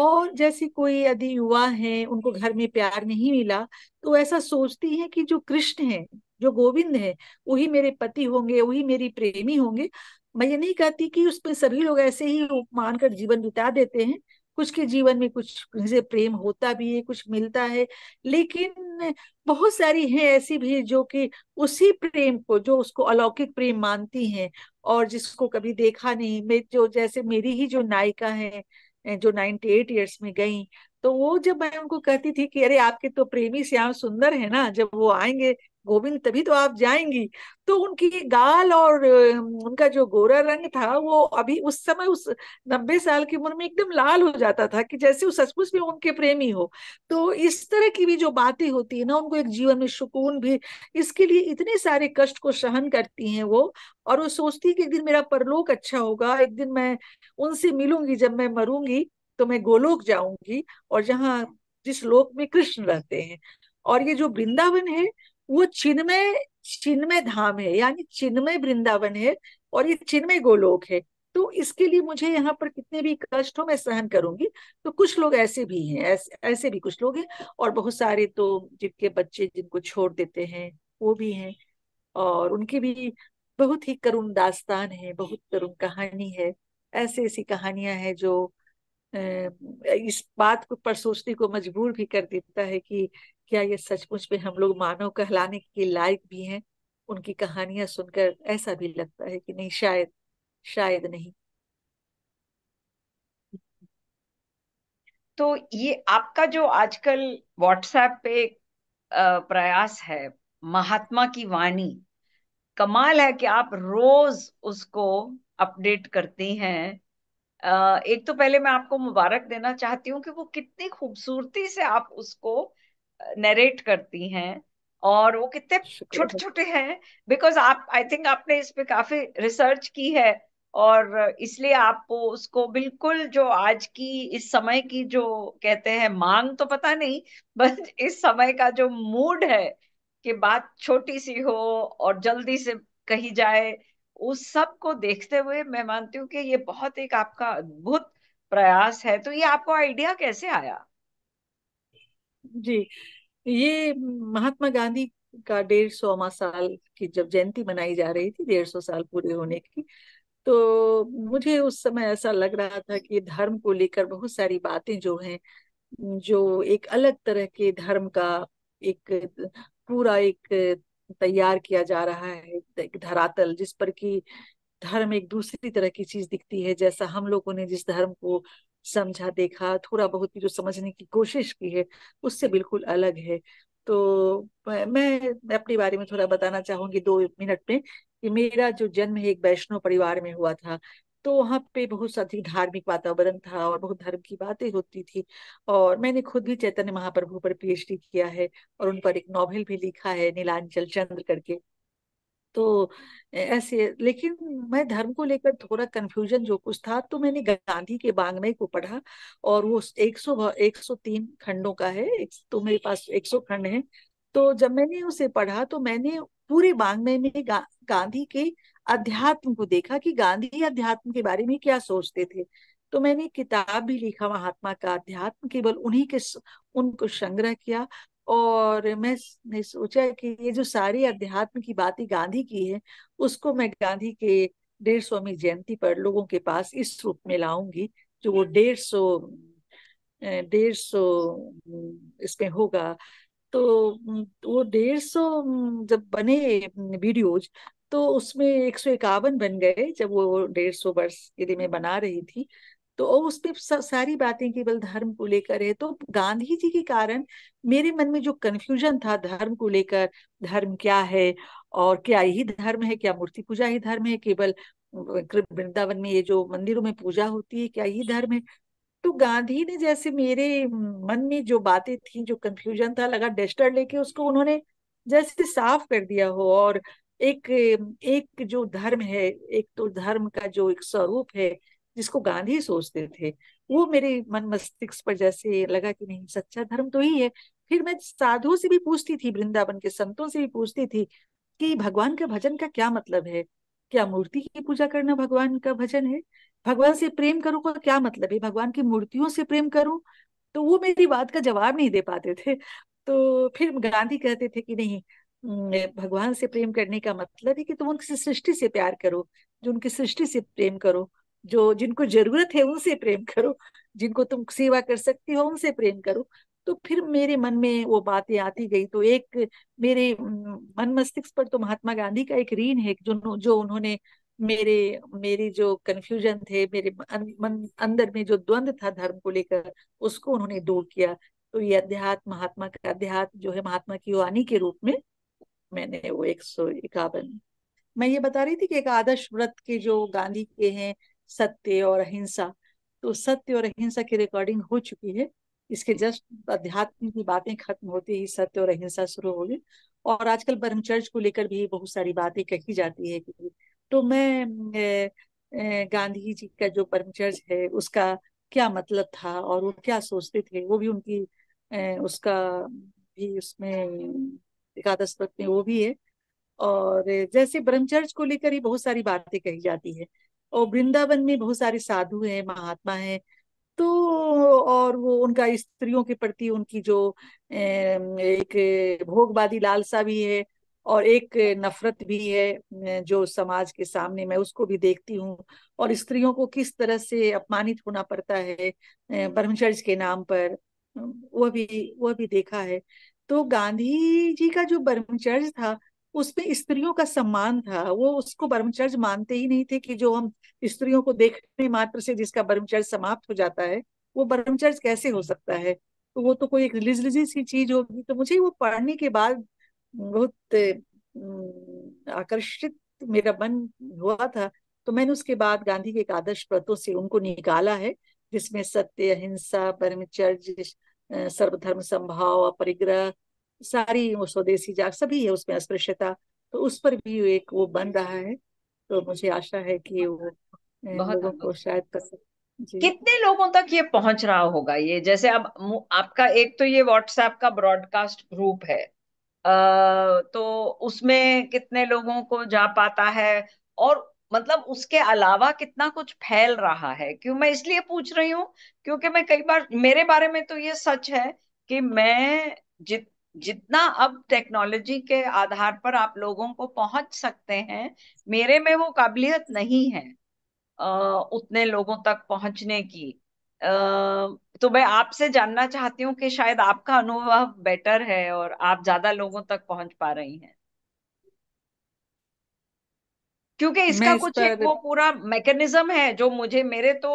और जैसे कोई यदि युवा है उनको घर में प्यार नहीं मिला तो ऐसा सोचती है कि जो कृष्ण है जो गोविंद है वही मेरे पति होंगे वही मेरी प्रेमी होंगे मैं ये नहीं कहती कि उसमें सभी लोग ऐसे ही मानकर जीवन बिता देते हैं कुछ के जीवन में कुछ से प्रेम होता भी है कुछ मिलता है लेकिन बहुत सारी हैं ऐसी भी जो कि उसी प्रेम को जो उसको अलौकिक प्रेम मानती हैं और जिसको कभी देखा नहीं मैं जो जैसे मेरी ही जो नायिका है जो नाइनटी एट ईयर्स में गई तो वो जब मैं उनको कहती थी कि अरे आपके तो प्रेमी श्याम सुंदर है ना जब वो आएंगे गोविंद तभी तो आप जाएंगी तो उनकी गाल और उनका जो गोरा रंग था वो अभी उस समय उस नब्बे साल की उम्र में एकदम लाल हो जाता था कि जैसे उस सचमुच में उनके प्रेमी हो तो इस तरह की भी जो बातें होती है ना उनको एक जीवन में सुकून भी इसके लिए इतने सारे कष्ट को सहन करती हैं वो और वो सोचती है कि एक दिन मेरा परलोक अच्छा होगा एक दिन मैं उनसे मिलूंगी जब मैं मरूंगी तो मैं गोलोक जाऊंगी और जहाँ जिस लोक में कृष्ण रहते हैं और ये जो वृंदावन है वो चिन्मय चिन्मय धाम है यानी चिन्मय वृंदावन है और ये चिन्मय गोलोक है तो इसके लिए मुझे यहाँ पर कितने भी कष्ट हो मैं सहन करूंगी तो कुछ लोग ऐसे भी हैं ऐसे ऐसे भी कुछ लोग हैं और बहुत सारे तो जिनके बच्चे जिनको छोड़ देते हैं वो भी हैं और उनकी भी बहुत ही करुण दास्तान है बहुत करुण कहानी है ऐसी ऐसी कहानियां हैं जो इस बात को पर सोचने को मजबूर भी कर देता है कि क्या ये सचमुच में हम लोग मानव कहलाने के लायक भी हैं उनकी कहानियां सुनकर ऐसा भी लगता है कि नहीं शायद शायद नहीं तो ये आपका जो आजकल व्हाट्सएप पे प्रयास है महात्मा की वाणी कमाल है कि आप रोज उसको अपडेट करती हैं एक तो पहले मैं आपको मुबारक देना चाहती हूँ कि वो कितनी खूबसूरती से आप उसको नरेट करती हैं और वो कितने छोटे छोटे हैं बिकॉज आप आई थिंक आपने इस पे काफी रिसर्च की है और इसलिए आप उसको बिल्कुल जो आज की इस समय की जो कहते हैं मांग तो पता नहीं बट इस समय का जो मूड है कि बात छोटी सी हो और जल्दी से कही जाए उस सब को देखते हुए मैं मानती हूँ कि ये बहुत एक आपका अद्भुत प्रयास है तो ये आपको आइडिया कैसे आया जी ये महात्मा गांधी का डेढ़ सौवा साल की जब जयंती मनाई जा रही थी डेढ़ सौ साल पूरे होने की तो मुझे उस समय ऐसा लग रहा था कि धर्म को लेकर बहुत सारी बातें जो हैं जो एक अलग तरह के धर्म का एक पूरा एक तैयार किया जा रहा है एक धरातल जिस पर कि धर्म एक दूसरी तरह की चीज दिखती है जैसा हम लोगों ने जिस धर्म को समझा देखा थोड़ा बहुत भी जो तो समझने की कोशिश की है उससे बिल्कुल अलग है तो मैं अपने बारे में थोड़ा बताना चाहूंगी दो मिनट में कि मेरा जो जन्म है एक वैष्णव परिवार में हुआ था तो वहाँ पे बहुत सारी धार्मिक वातावरण था और बहुत धर्म की बातें होती थी और मैंने खुद भी चैतन्य महाप्रभु पर पीएचडी किया है और उन पर एक नॉवेल भी लिखा है नीलांचल चंद्र करके तो ऐसे लेकिन मैं धर्म को लेकर थोड़ा कंफ्यूजन जो कुछ था तो मैंने गांधी के बांगमे को पढ़ा और वो एक सौ एक सौ तीन खंडों का है तो मेरे पास एक सौ खंड है तो जब मैंने उसे पढ़ा तो मैंने पूरे बांगमे में गा, गांधी के अध्यात्म को देखा कि गांधी अध्यात्म के बारे में क्या सोचते थे तो मैंने किताब भी लिखा महात्मा का अध्यात्म केवल उन्हीं के उनको संग्रह किया और मैं ने सोचा कि ये जो सारी अध्यात्म की बातें गांधी की है उसको मैं गांधी के डेढ़ सौवीं जयंती पर लोगों के पास इस रूप में लाऊंगी जो वो डेढ़ सौ डेढ़ सौ इसमें होगा तो वो डेढ़ सौ जब बने वीडियोज तो उसमें एक सौ इक्यावन बन गए जब वो डेढ़ सौ वर्ष यदि मैं बना रही थी तो उस पर सारी बातें केवल धर्म को लेकर है तो गांधी जी के कारण मेरे मन में जो कन्फ्यूजन था धर्म को लेकर धर्म क्या है और क्या यही धर्म है क्या मूर्ति पूजा ही धर्म है केवल वृंदावन में ये जो मंदिरों में पूजा होती है क्या यही धर्म है तो गांधी ने जैसे मेरे मन में जो बातें थी जो कंफ्यूजन था लगा डस्टर लेके उसको उन्होंने जैसे साफ कर दिया हो और एक एक जो धर्म है एक तो धर्म का जो एक स्वरूप है जिसको गांधी सोचते थे वो मेरे मन मस्तिष्क पर जैसे लगा कि नहीं सच्चा धर्म तो ही है फिर मैं साधुओं से भी पूछती थी वृंदावन के संतों से भी पूछती थी कि भगवान का भजन का क्या मतलब है क्या मूर्ति की पूजा करना भगवान का भजन है भगवान से प्रेम करूं का क्या मतलब है भगवान की मूर्तियों से प्रेम करूं तो वो मेरी बात का जवाब नहीं दे पाते थे तो फिर गांधी कहते थे कि नहीं भगवान से प्रेम करने का मतलब है कि तुम उनकी सृष्टि से प्यार करो जो उनकी सृष्टि से प्रेम करो जो जिनको जरूरत है उनसे प्रेम करो जिनको तुम सेवा कर सकती हो उनसे प्रेम करो तो फिर मेरे मन में वो बातें आती गई तो एक मेरे मन मस्तिष्क पर तो महात्मा गांधी का एक ऋण है जो जो उन्होंने मेरे मेरे जो कन्फ्यूजन थे मेरे मन अंदर में जो द्वंद था धर्म को लेकर उसको उन्होंने दूर किया तो ये अध्यात्म महात्मा का अध्यात्म जो है महात्मा की वाणी के रूप में मैंने वो एक सौ इक्यावन मैं ये बता रही थी कि एक आदर्श व्रत के जो गांधी के हैं सत्य और अहिंसा तो सत्य और अहिंसा की रिकॉर्डिंग हो चुकी है इसके जस्ट अध्यात्म की बातें खत्म होती ही सत्य और अहिंसा शुरू होगी और आजकल ब्रह्मचर्य को लेकर भी बहुत सारी बातें कही जाती है तो मैं गांधी जी का जो ब्रह्मचर्य है उसका क्या मतलब था और वो क्या सोचते थे वो भी उनकी उसका भी उसमें एकादश में वो भी है और जैसे ब्रह्मचर्य को लेकर ही बहुत सारी बातें कही जाती है और वृंदावन में बहुत सारे साधु हैं महात्मा हैं तो और वो उनका स्त्रियों के प्रति उनकी जो एक भोगवादी लालसा भी है और एक नफरत भी है जो समाज के सामने मैं उसको भी देखती हूँ और स्त्रियों को किस तरह से अपमानित होना पड़ता है ब्रह्मचर्य के नाम पर वह भी वह भी देखा है तो गांधी जी का जो ब्रह्मचर्य था उसमें स्त्रियों का सम्मान था वो उसको ब्रह्मचर्य मानते ही नहीं थे कि जो हम स्त्रियों को देखने मात्र से जिसका ब्रह्मचर्य समाप्त हो जाता है वो ब्रह्मचर्य कैसे हो सकता है तो वो तो कोई एक रिलीजियस सी चीज होगी तो मुझे वो पढ़ने के बाद बहुत आकर्षित मेरा मन हुआ था तो मैंने उसके बाद गांधी के आदर्श व्रतों से उनको निकाला है जिसमें सत्य अहिंसा परमचर्य सर्वधर्म संभाव अपरिग्रह सारी वो स्वदेशी जाग सभी है उसमें अस्पृश्यता तो उस पर भी एक वो बन रहा है तो मुझे आशा है कि वो लोगों को शायद पसंद कितने लोगों तक ये पहुंच रहा होगा ये जैसे अब आपका एक तो ये व्हाट्सएप का ब्रॉडकास्ट ग्रुप है आ, तो उसमें कितने लोगों को जा पाता है और मतलब उसके अलावा कितना कुछ फैल रहा है क्यों मैं इसलिए पूछ रही हूँ क्योंकि मैं कई बार मेरे बारे में तो ये सच है कि मैं जित जितना अब टेक्नोलॉजी के आधार पर आप लोगों को पहुंच सकते हैं मेरे में वो काबिलियत नहीं है उतने लोगों तक पहुंचने की तो मैं आपसे जानना चाहती हूँ कि शायद आपका अनुभव बेटर है और आप ज्यादा लोगों तक पहुंच पा रही हैं क्योंकि इसका कुछ इस एक वो पूरा मैकेनिज्म है जो मुझे मेरे तो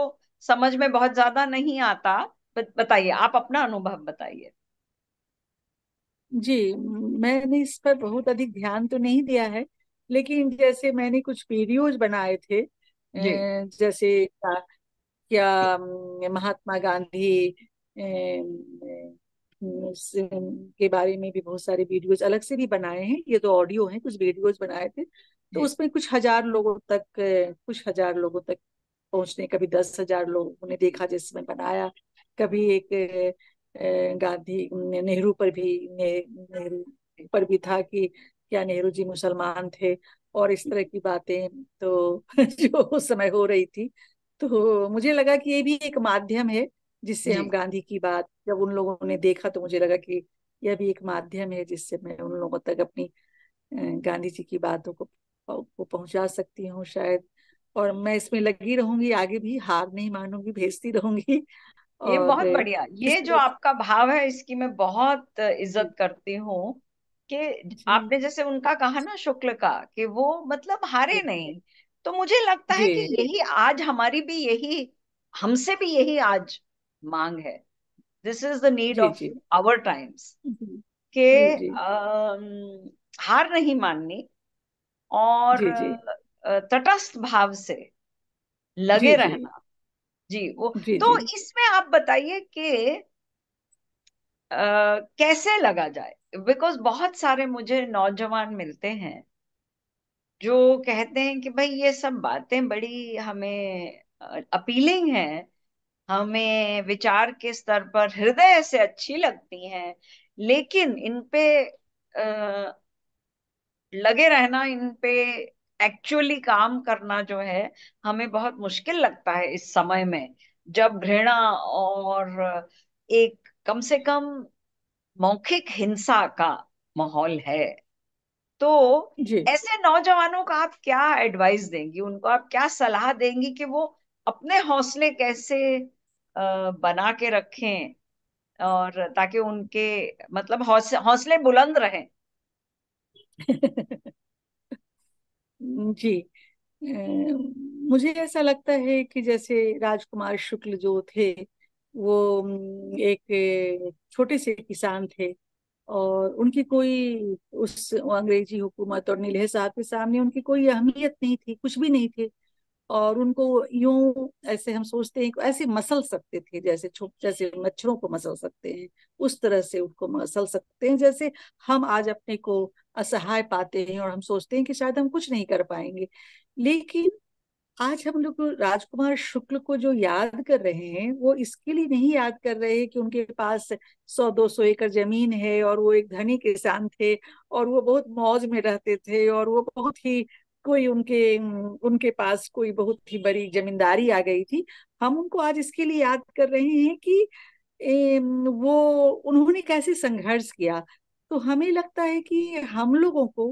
समझ में बहुत ज्यादा नहीं आता बताइए आप अपना अनुभव बताइए जी मैंने इस पर बहुत अधिक ध्यान तो नहीं दिया है लेकिन जैसे मैंने कुछ वीडियोज बनाए थे जैसे क्या, क्या महात्मा गांधी के बारे में भी बहुत सारे वीडियोज अलग से भी बनाए हैं ये तो ऑडियो हैं कुछ वीडियोज बनाए थे तो उसमें कुछ हजार लोगों तक कुछ हजार लोगों तक पहुंचने कभी दस हजार लोगों ने देखा जिसमें बनाया कभी एक गांधी नेहरू पर भी ने, नेहरू पर भी था कि क्या नेहरू जी मुसलमान थे और इस तरह की बातें तो <laughs> जो उस समय हो रही थी तो मुझे लगा कि ये भी एक माध्यम है जिससे हम गांधी की बात जब उन लोगों ने देखा तो मुझे लगा कि यह भी एक माध्यम है जिससे मैं उन लोगों तक अपनी गांधी जी की बातों को को पहुंचा सकती हूँ शायद और मैं इसमें लगी रहूंगी आगे भी हार नहीं मानूंगी भेजती रहूंगी ये और बहुत बढ़िया ये जो आपका भाव है इसकी मैं बहुत इज्जत करती हूँ कि आपने जैसे उनका कहा ना शुक्ल का कि वो मतलब हारे नहीं तो मुझे लगता है कि यही आज हमारी भी यही हमसे भी यही आज मांग है दिस इज द नीड जी ऑफ जी आवर टाइम्स के जी जी हार नहीं माननी और जी जी तटस्थ भाव से लगे जी जी रहना जी वो जी, तो जी. इसमें आप बताइए कि कैसे लगा जाए बिकॉज बहुत सारे मुझे नौजवान मिलते हैं जो कहते हैं कि भाई ये सब बातें बड़ी हमें अपीलिंग है हमें विचार के स्तर पर हृदय से अच्छी लगती हैं लेकिन इन पे आ, लगे रहना इन पे एक्चुअली काम करना जो है हमें बहुत मुश्किल लगता है इस समय में जब घृणा और एक कम से कम मौखिक हिंसा का माहौल है तो ऐसे नौजवानों का आप क्या एडवाइस देंगी उनको आप क्या सलाह देंगी कि वो अपने हौसले कैसे बना के रखें और ताकि उनके मतलब हौसले बुलंद रहें <laughs> जी मुझे ऐसा लगता है कि जैसे राजकुमार शुक्ल जो थे वो एक छोटे से किसान थे और उनकी कोई उस अंग्रेजी हुकूमत और नीलह साहब के सामने उनकी कोई अहमियत नहीं थी कुछ भी नहीं थे और उनको यूं ऐसे हम सोचते हैं ऐसे मसल सकते थे जैसे छोट जैसे मच्छरों को मसल सकते हैं उस तरह से उनको मसल सकते हैं जैसे हम आज अपने को असहाय पाते हैं और हम सोचते हैं कि शायद हम कुछ नहीं कर पाएंगे लेकिन आज हम लोग राजकुमार शुक्ल को जो याद कर रहे हैं वो इसके लिए नहीं याद कर रहे हैं कि उनके पास सौ दो सौ एकड़ जमीन है और वो एक धनी किसान थे और वो बहुत मौज में रहते थे और वो बहुत ही कोई उनके उनके पास कोई बहुत ही बड़ी जमींदारी आ गई थी हम उनको आज इसके लिए याद कर रहे हैं कि ए, वो उन्होंने कैसे संघर्ष किया तो हमें लगता है कि हम लोगों को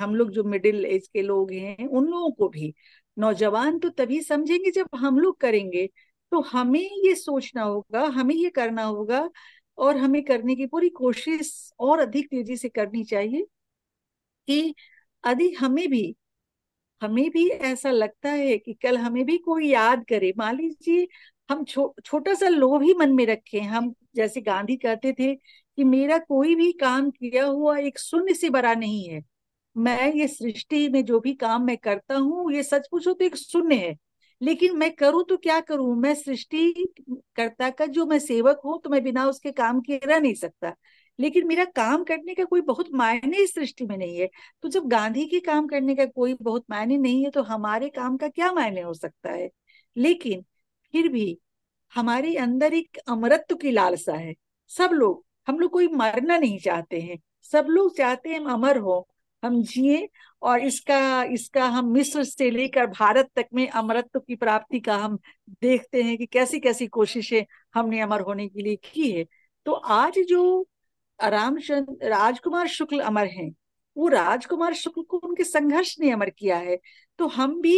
हम लोग जो मिडिल एज के लोग हैं उन लोगों को भी नौजवान तो तभी समझेंगे जब हम लोग करेंगे तो हमें ये सोचना होगा हमें ये करना होगा और हमें करने की पूरी कोशिश और अधिक तेजी से करनी चाहिए कि यदि हमें भी हमें भी ऐसा लगता है कि कल हमें भी कोई याद करे मान लीजिए हम छो, छोटा सा लोभ ही मन में रखे हम जैसे गांधी कहते थे कि मेरा कोई भी काम किया हुआ एक शून्य से बड़ा नहीं है मैं ये सृष्टि में जो भी काम मैं करता हूँ ये सच पूछो तो एक शून्य है लेकिन मैं करूँ तो क्या करूँ मैं सृष्टि करता का जो मैं सेवक हूँ तो मैं बिना उसके काम के रह नहीं सकता लेकिन मेरा काम करने का कोई बहुत मायने इस सृष्टि में नहीं है तो जब गांधी के काम करने का कोई बहुत मायने नहीं है तो हमारे काम का क्या मायने हो सकता है लेकिन फिर भी हमारे अंदर एक अमरत्व की लालसा है सब लोग हम लोग कोई मरना नहीं चाहते हैं सब लोग चाहते हैं हम अमर हो हम जिए और इसका इसका हम मिस्र से लेकर भारत तक में अमरत्व की प्राप्ति का हम देखते हैं कि कैसी कैसी कोशिशें हमने अमर होने के लिए की है तो आज जो रामचंद्र राजकुमार शुक्ल अमर हैं वो राजकुमार शुक्ल को उनके संघर्ष ने अमर किया है तो हम भी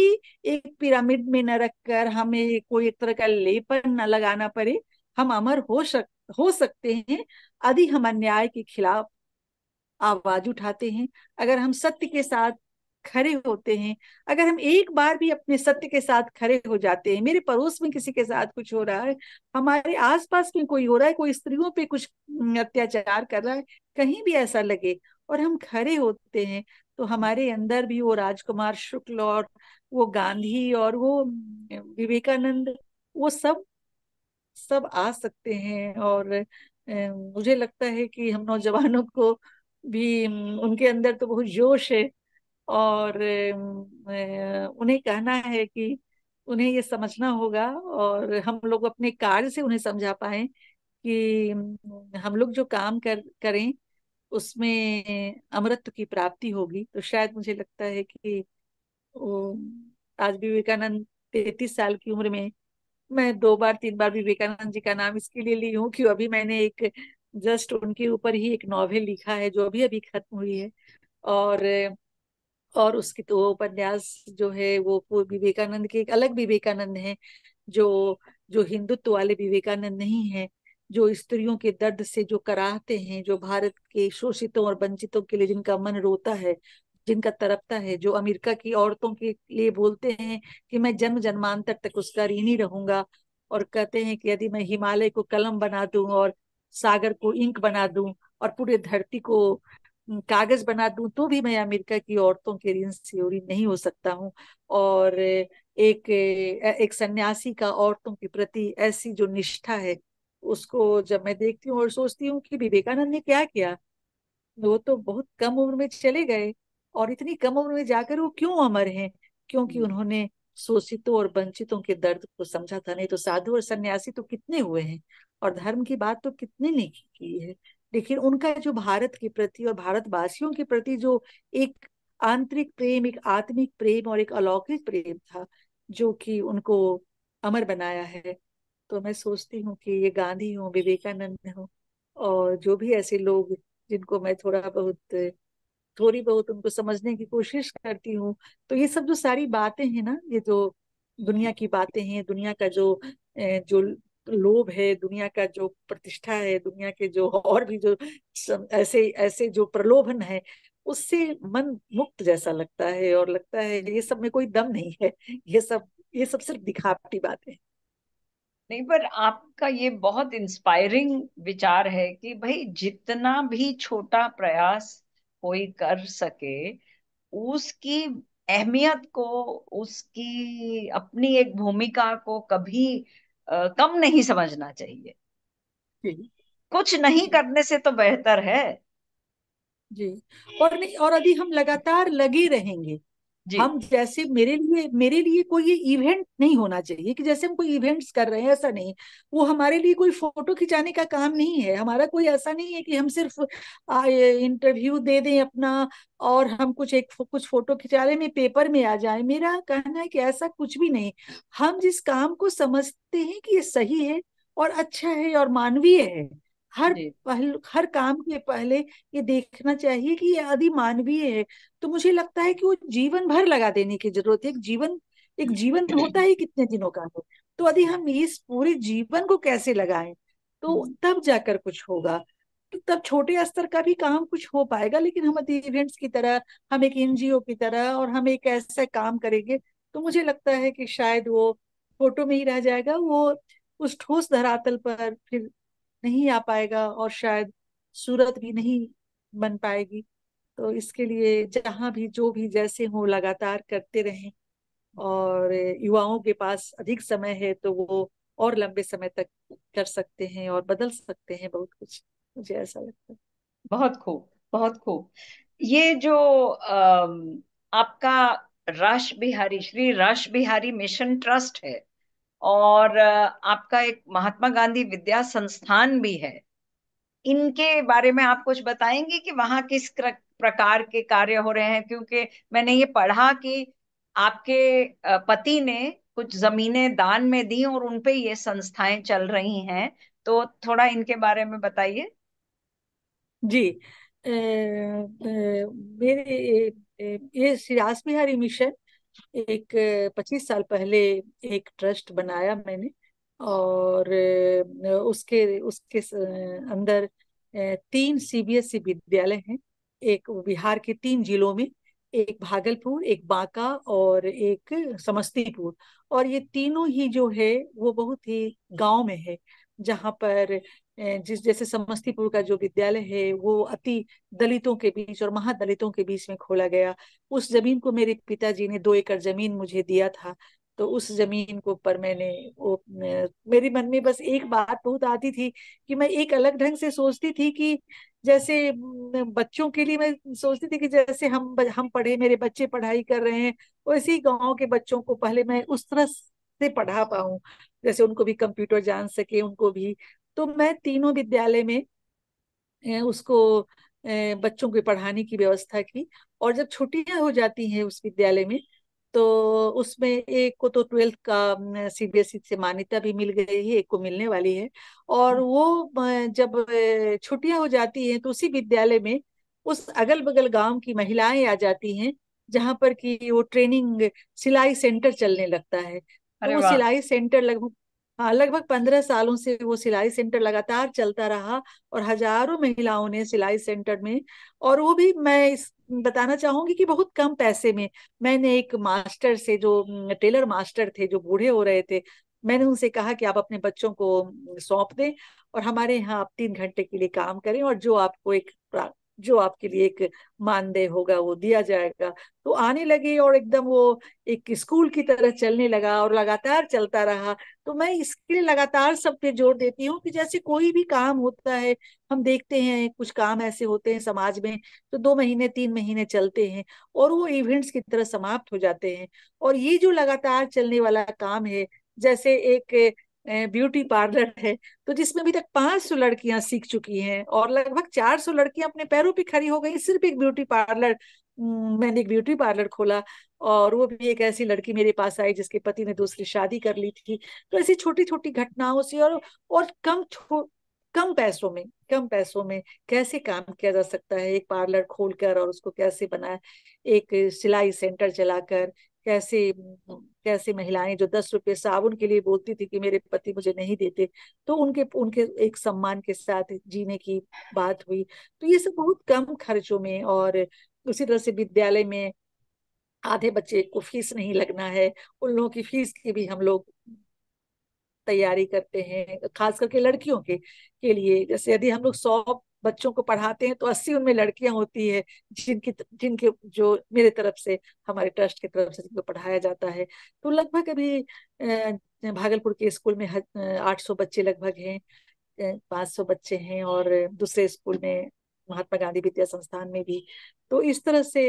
एक पिरामिड में न रखकर हमें कोई एक तरह का लेपन न लगाना पड़े हम अमर हो सक हो सकते हैं यदि हम अन्याय के खिलाफ आवाज उठाते हैं अगर हम सत्य के साथ खड़े होते हैं अगर हम एक बार भी अपने सत्य के साथ खड़े हो जाते हैं मेरे पड़ोस में किसी के साथ कुछ हो रहा है हमारे आसपास में कोई हो रहा है कोई स्त्रियों पे कुछ अत्याचार कर रहा है कहीं भी ऐसा लगे और हम खड़े होते हैं तो हमारे अंदर भी वो राजकुमार शुक्ल और वो गांधी और वो विवेकानंद वो सब सब आ सकते हैं और मुझे लगता है कि हम नौजवानों को भी उनके अंदर तो बहुत जोश है और उन्हें कहना है कि उन्हें ये समझना होगा और हम लोग अपने कार्य से उन्हें समझा पाए कि हम लोग जो काम कर करें उसमें अमृत की प्राप्ति होगी तो शायद मुझे लगता है कि वो आज भी विवेकानंद तैतीस साल की उम्र में मैं दो बार तीन बार विवेकानंद जी का नाम इसके लिए ली हूँ कि अभी मैंने एक जस्ट उनके ऊपर ही एक नॉवेल लिखा है जो अभी अभी खत्म हुई है और और उसकी तो उपन्यास जो है वो विवेकानंद के एक अलग विवेकानंद है जो जो हिंदुत्व वाले विवेकानंद नहीं है जो स्त्रियों के दर्द से जो कराहते हैं जो भारत के शोषितों और वंचितों के लिए जिनका मन रोता है जिनका तरपता है जो अमेरिका की औरतों के लिए बोलते हैं कि मैं जन्म जन्मांतर तक उसका ऋणी रहूंगा और कहते हैं कि यदि मैं हिमालय को कलम बना दूं और सागर को इंक बना दूं और पूरे धरती को कागज बना दूं तो भी मैं अमेरिका की औरतों के ऋण से नहीं हो सकता हूं और एक एक सन्यासी का औरतों के प्रति ऐसी जो निष्ठा है उसको जब मैं देखती हूँ और सोचती हूँ कि विवेकानंद ने क्या किया वो तो बहुत कम उम्र में चले गए और इतनी कम उम्र में जाकर वो क्यों अमर हैं क्योंकि हम्म। उन्होंने शोषितों और वंचितों के दर्द को समझा था नहीं तो साधु और सन्यासी तो कितने हुए हैं और धर्म की बात तो कितने ने की है लेकिन उनका जो भारत के प्रति और भारतवासियों के प्रति जो एक आंतरिक प्रेम एक आत्मिक प्रेम और एक अलौकिक प्रेम था जो कि उनको अमर बनाया है तो मैं सोचती हूँ कि ये गांधी हो विवेकानंद हो और जो भी ऐसे लोग जिनको मैं थोड़ा बहुत थोड़ी बहुत उनको समझने की कोशिश करती हूँ तो ये सब जो सारी बातें हैं ना ये जो दुनिया की बातें हैं दुनिया का जो जो लोभ है दुनिया का जो प्रतिष्ठा है दुनिया के जो और भी जो ऐसे ऐसे जो प्रलोभन है उससे मन मुक्त जैसा लगता है और लगता है ये सब में कोई दम नहीं है ये सब ये सब सिर्फ दिखावटी बात है नहीं पर आपका ये बहुत इंस्पायरिंग विचार है कि भाई जितना भी छोटा प्रयास कोई कर सके उसकी अहमियत को उसकी अपनी एक भूमिका को कभी कम नहीं समझना चाहिए कुछ नहीं करने से तो बेहतर है जी और नहीं और अभी हम लगातार लगे रहेंगे हम जैसे मेरे लिए मेरे लिए कोई इवेंट नहीं होना चाहिए कि जैसे हम कोई इवेंट्स कर रहे हैं ऐसा नहीं वो हमारे लिए कोई फोटो खिंचाने का काम नहीं है हमारा कोई ऐसा नहीं है कि हम सिर्फ इंटरव्यू दे दें अपना और हम कुछ एक कुछ फोटो खिंचा में पेपर में आ जाए मेरा कहना है कि ऐसा कुछ भी नहीं हम जिस काम को समझते हैं कि ये सही है और अच्छा है और मानवीय है हर पहल हर काम के पहले ये देखना चाहिए कि ये आदि मानवीय है तो मुझे लगता है कि वो जीवन भर लगा देने की जरूरत है एक जीवन एक जीवन होता ही कितने दिनों का है तो यदि हम इस पूरे जीवन को कैसे लगाएं तो हम्म। तब जाकर कुछ होगा तो तब छोटे स्तर का भी काम कुछ हो पाएगा लेकिन हम इवेंट्स की तरह हम एक एनजीओ की तरह और हम एक ऐसा काम करेंगे तो मुझे लगता है कि शायद वो फोटो में ही रह जाएगा वो उस ठोस धरातल पर फिर नहीं आ पाएगा और शायद सूरत भी नहीं बन पाएगी तो इसके लिए जहाँ भी जो भी जैसे हो लगातार करते रहें और युवाओं के पास अधिक समय है तो वो और लंबे समय तक कर सकते हैं और बदल सकते हैं बहुत कुछ मुझे ऐसा लगता है बहुत खूब बहुत खूब ये जो आपका राश बिहारी श्री राश बिहारी मिशन ट्रस्ट है और आपका एक महात्मा गांधी विद्या संस्थान भी है इनके बारे में आप कुछ बताएंगे कि वहाँ किस प्रकार के कार्य हो रहे हैं क्योंकि मैंने ये पढ़ा कि आपके पति ने कुछ जमीनें दान में दी और उनपे ये संस्थाएं चल रही हैं तो थोड़ा इनके बारे में बताइए जी ए, ए, मेरे ये श्री बिहारी मिशन एक पच्चीस साल पहले एक ट्रस्ट बनाया मैंने और उसके उसके अंदर तीन सीबीएसई e विद्यालय हैं एक बिहार के तीन जिलों में एक भागलपुर एक बांका और एक समस्तीपुर और ये तीनों ही जो है वो बहुत ही गांव में है जहाँ पर जिस जैसे समस्तीपुर का जो विद्यालय है वो अति दलितों के बीच और महादलितों के बीच में खोला गया उस जमीन को मेरे पिताजी ने दो एकड़ जमीन मुझे दिया था तो उस जमीन को पर मैंने वो मेरी मन में बस एक बात बहुत आती थी कि मैं एक अलग ढंग से सोचती थी कि जैसे बच्चों के लिए मैं सोचती थी कि जैसे हम हम पढ़े मेरे बच्चे पढ़ाई कर रहे हैं वैसे ही गाँव के बच्चों को पहले मैं उस तरह से पढ़ा पाऊ जैसे उनको भी कंप्यूटर जान सके उनको भी तो मैं तीनों विद्यालय में उसको बच्चों को पढ़ाने की व्यवस्था की और जब छुट्टियां हो जाती हैं उस विद्यालय में तो उसमें एक को तो ट्वेल्थ का सीबीएसई से मान्यता भी मिल गई है एक को मिलने वाली है और वो जब छुट्टियां हो जाती हैं तो उसी विद्यालय में उस अगल बगल गांव की महिलाएं आ जाती हैं जहां पर कि वो ट्रेनिंग सिलाई सेंटर चलने लगता है तो वो सिलाई सेंटर लगभग हाँ लगभग पंद्रह सालों से वो सिलाई सेंटर लगातार चलता रहा और हजारों महिलाओं ने सिलाई सेंटर में और वो भी मैं इस बताना चाहूंगी कि बहुत कम पैसे में मैंने एक मास्टर से जो टेलर मास्टर थे जो बूढ़े हो रहे थे मैंने उनसे कहा कि आप अपने बच्चों को सौंप दें और हमारे यहाँ आप तीन घंटे के लिए काम करें और जो आपको एक जो आपके लिए एक मानदेय होगा वो दिया जाएगा तो आने लगे और एकदम वो एक स्कूल की तरह चलने लगा और लगातार चलता रहा तो मैं इसके लिए लगातार सब पे जोर देती हूँ कि जैसे कोई भी काम होता है हम देखते हैं कुछ काम ऐसे होते हैं समाज में तो दो महीने तीन महीने चलते हैं और वो इवेंट्स की तरह समाप्त हो जाते हैं और ये जो लगातार चलने वाला काम है जैसे एक ब्यूटी पार्लर है तो जिसमें अभी तक 500 लड़कियां सीख चुकी हैं और लगभग 400 लड़कियां अपने पैरों पर खड़ी हो गई सिर्फ एक ब्यूटी पार्लर मैंने एक ब्यूटी पार्लर खोला और वो भी एक ऐसी लड़की मेरे पास आई जिसके पति ने दूसरी शादी कर ली थी तो ऐसी छोटी छोटी घटनाओं से और और कम कम पैसों में कम पैसों में कैसे काम किया जा सकता है एक पार्लर खोलकर और उसको कैसे बनाया एक सिलाई सेंटर चलाकर कैसे ऐसी महिलाएं जो दस रुपए साबुन के लिए बोलती थी कि मेरे पति मुझे नहीं देते तो उनके उनके एक सम्मान के साथ जीने की बात हुई तो ये सब बहुत कम खर्चों में और उसी तरह से विद्यालय में आधे बच्चे को फीस नहीं लगना है उन लोगों की फीस की भी हम लोग तैयारी करते हैं खास करके लड़कियों के के लिए जैसे यदि हम लोग सौ बच्चों को पढ़ाते हैं तो अस्सी उनमें लड़कियां होती है जिनकी जिनके जो मेरे तरफ से हमारे ट्रस्ट की तरफ से जिनको पढ़ाया जाता है तो लगभग अभी भागलपुर के स्कूल में आठ सौ बच्चे लगभग हैं पाँच सौ बच्चे हैं और दूसरे स्कूल में महात्मा गांधी विद्या संस्थान में भी तो इस तरह से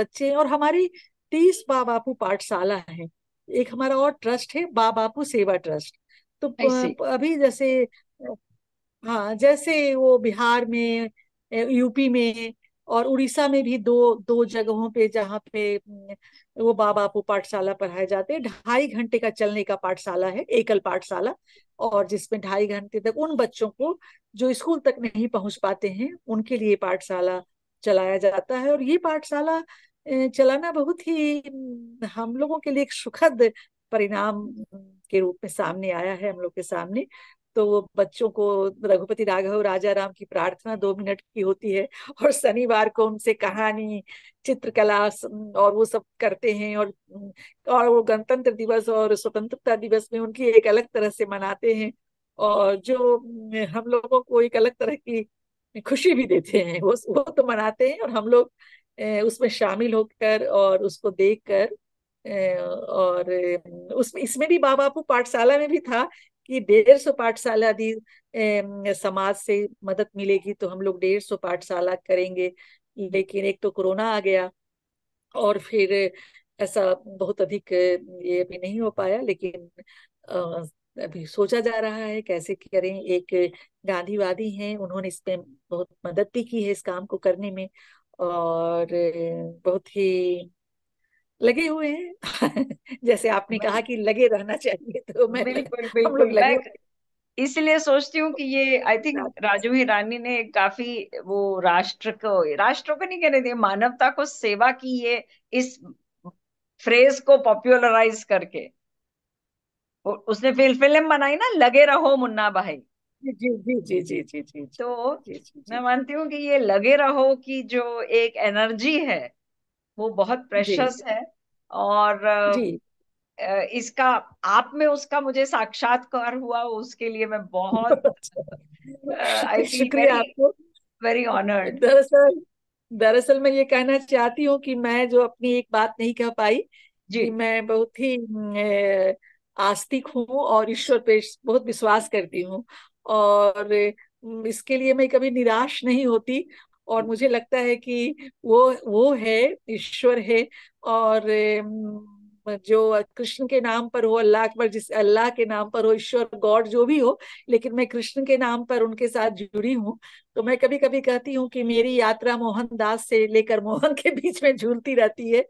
बच्चे और हमारी तीस बा बापू पाठशाला है एक हमारा और ट्रस्ट है बा बापू सेवा ट्रस्ट तो अभी जैसे हाँ जैसे वो बिहार में यूपी में और उड़ीसा में भी दो दो जगहों पे जहाँ पे वो बाबा बापू पाठशाला पढ़ाए जाते हैं ढाई घंटे का चलने का पाठशाला है एकल पाठशाला और जिसमें ढाई घंटे तक उन बच्चों को जो स्कूल तक नहीं पहुंच पाते हैं उनके लिए पाठशाला चलाया जाता है और ये पाठशाला चलाना बहुत ही हम लोगों के लिए एक सुखद परिणाम के रूप में सामने आया है हम लोग के सामने तो वो बच्चों को रघुपति राघव राजा राम की प्रार्थना दो मिनट की होती है और शनिवार को उनसे कहानी चित्रकला और वो सब करते हैं और और वो गणतंत्र दिवस और स्वतंत्रता दिवस में उनकी एक अलग तरह से मनाते हैं और जो हम लोगों को एक अलग तरह की खुशी भी देते हैं वो वो तो मनाते हैं और हम लोग उसमें शामिल होकर और उसको देख कर और उस इसमें भी बाबापू बापू पाठशाला में भी था कि डेढ़ सौ पाठशाला दी समाज से मदद मिलेगी तो हम लोग डेढ़ सौ पाठशाला करेंगे लेकिन एक तो कोरोना आ गया और फिर ऐसा बहुत अधिक ये अभी नहीं हो पाया लेकिन अभी सोचा जा रहा है कैसे करें एक गांधीवादी हैं उन्होंने इस पे बहुत मदद भी की है इस काम को करने में और बहुत ही लगे हुए हैं <laughs> जैसे आपने कहा कि लगे रहना चाहिए तो मैं बिल्कुल <laughs> बिल्कुल इसलिए सोचती हूँ कि ये आई थिंक राजू हिरानी ने काफी वो राष्ट्र को राष्ट्र को नहीं कहने रहे मानवता को सेवा की ये इस फ्रेज को पॉपुलराइज करके उसने फिल फिल्म बनाई ना लगे रहो मुन्ना भाई जी जी जी जी जी जी तो जी जी मैं मानती हूँ कि ये लगे रहो की जो एक एनर्जी है वो बहुत प्रेशस है और जी. इसका आप में उसका मुझे साक्षात्कार हुआ उसके लिए मैं बहुत <laughs> अच्छा। शुक्रिया आपको वेरी ऑनर्ड दरअसल दरअसल मैं ये कहना चाहती हूँ कि मैं जो अपनी एक बात नहीं कह पाई जी मैं बहुत ही आस्तिक हूँ और ईश्वर पे बहुत विश्वास करती हूँ और इसके लिए मैं कभी निराश नहीं होती और मुझे लगता है कि वो वो है ईश्वर है और जो कृष्ण के नाम पर हो अल्लाह पर जिस अल्लाह के नाम पर हो ईश्वर गॉड जो भी हो लेकिन मैं कृष्ण के नाम पर उनके साथ जुड़ी हूँ तो मैं कभी कभी कहती हूँ कि मेरी यात्रा मोहनदास से लेकर मोहन के बीच में झूलती रहती है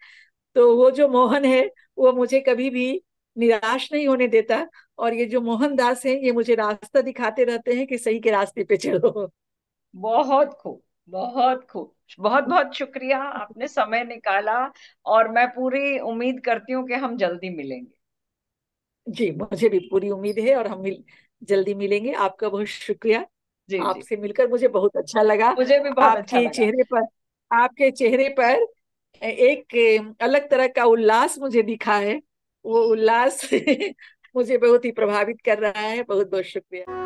तो वो जो मोहन है वो मुझे कभी भी निराश नहीं होने देता और ये जो मोहनदास है ये मुझे रास्ता दिखाते रहते हैं कि सही के रास्ते पे चलो बहुत खूब बहुत खूब बहुत बहुत शुक्रिया आपने समय निकाला और मैं पूरी उम्मीद करती हूँ कि हम जल्दी मिलेंगे जी मुझे भी पूरी उम्मीद है और हम मिल, जल्दी मिलेंगे आपका बहुत शुक्रिया जी आपसे मिलकर मुझे बहुत अच्छा लगा मुझे भी बहुत आपके अच्छा चेहरे पर आपके चेहरे पर एक अलग तरह का उल्लास मुझे दिखा है वो उल्लास <laughs> मुझे बहुत ही प्रभावित कर रहा है बहुत बहुत शुक्रिया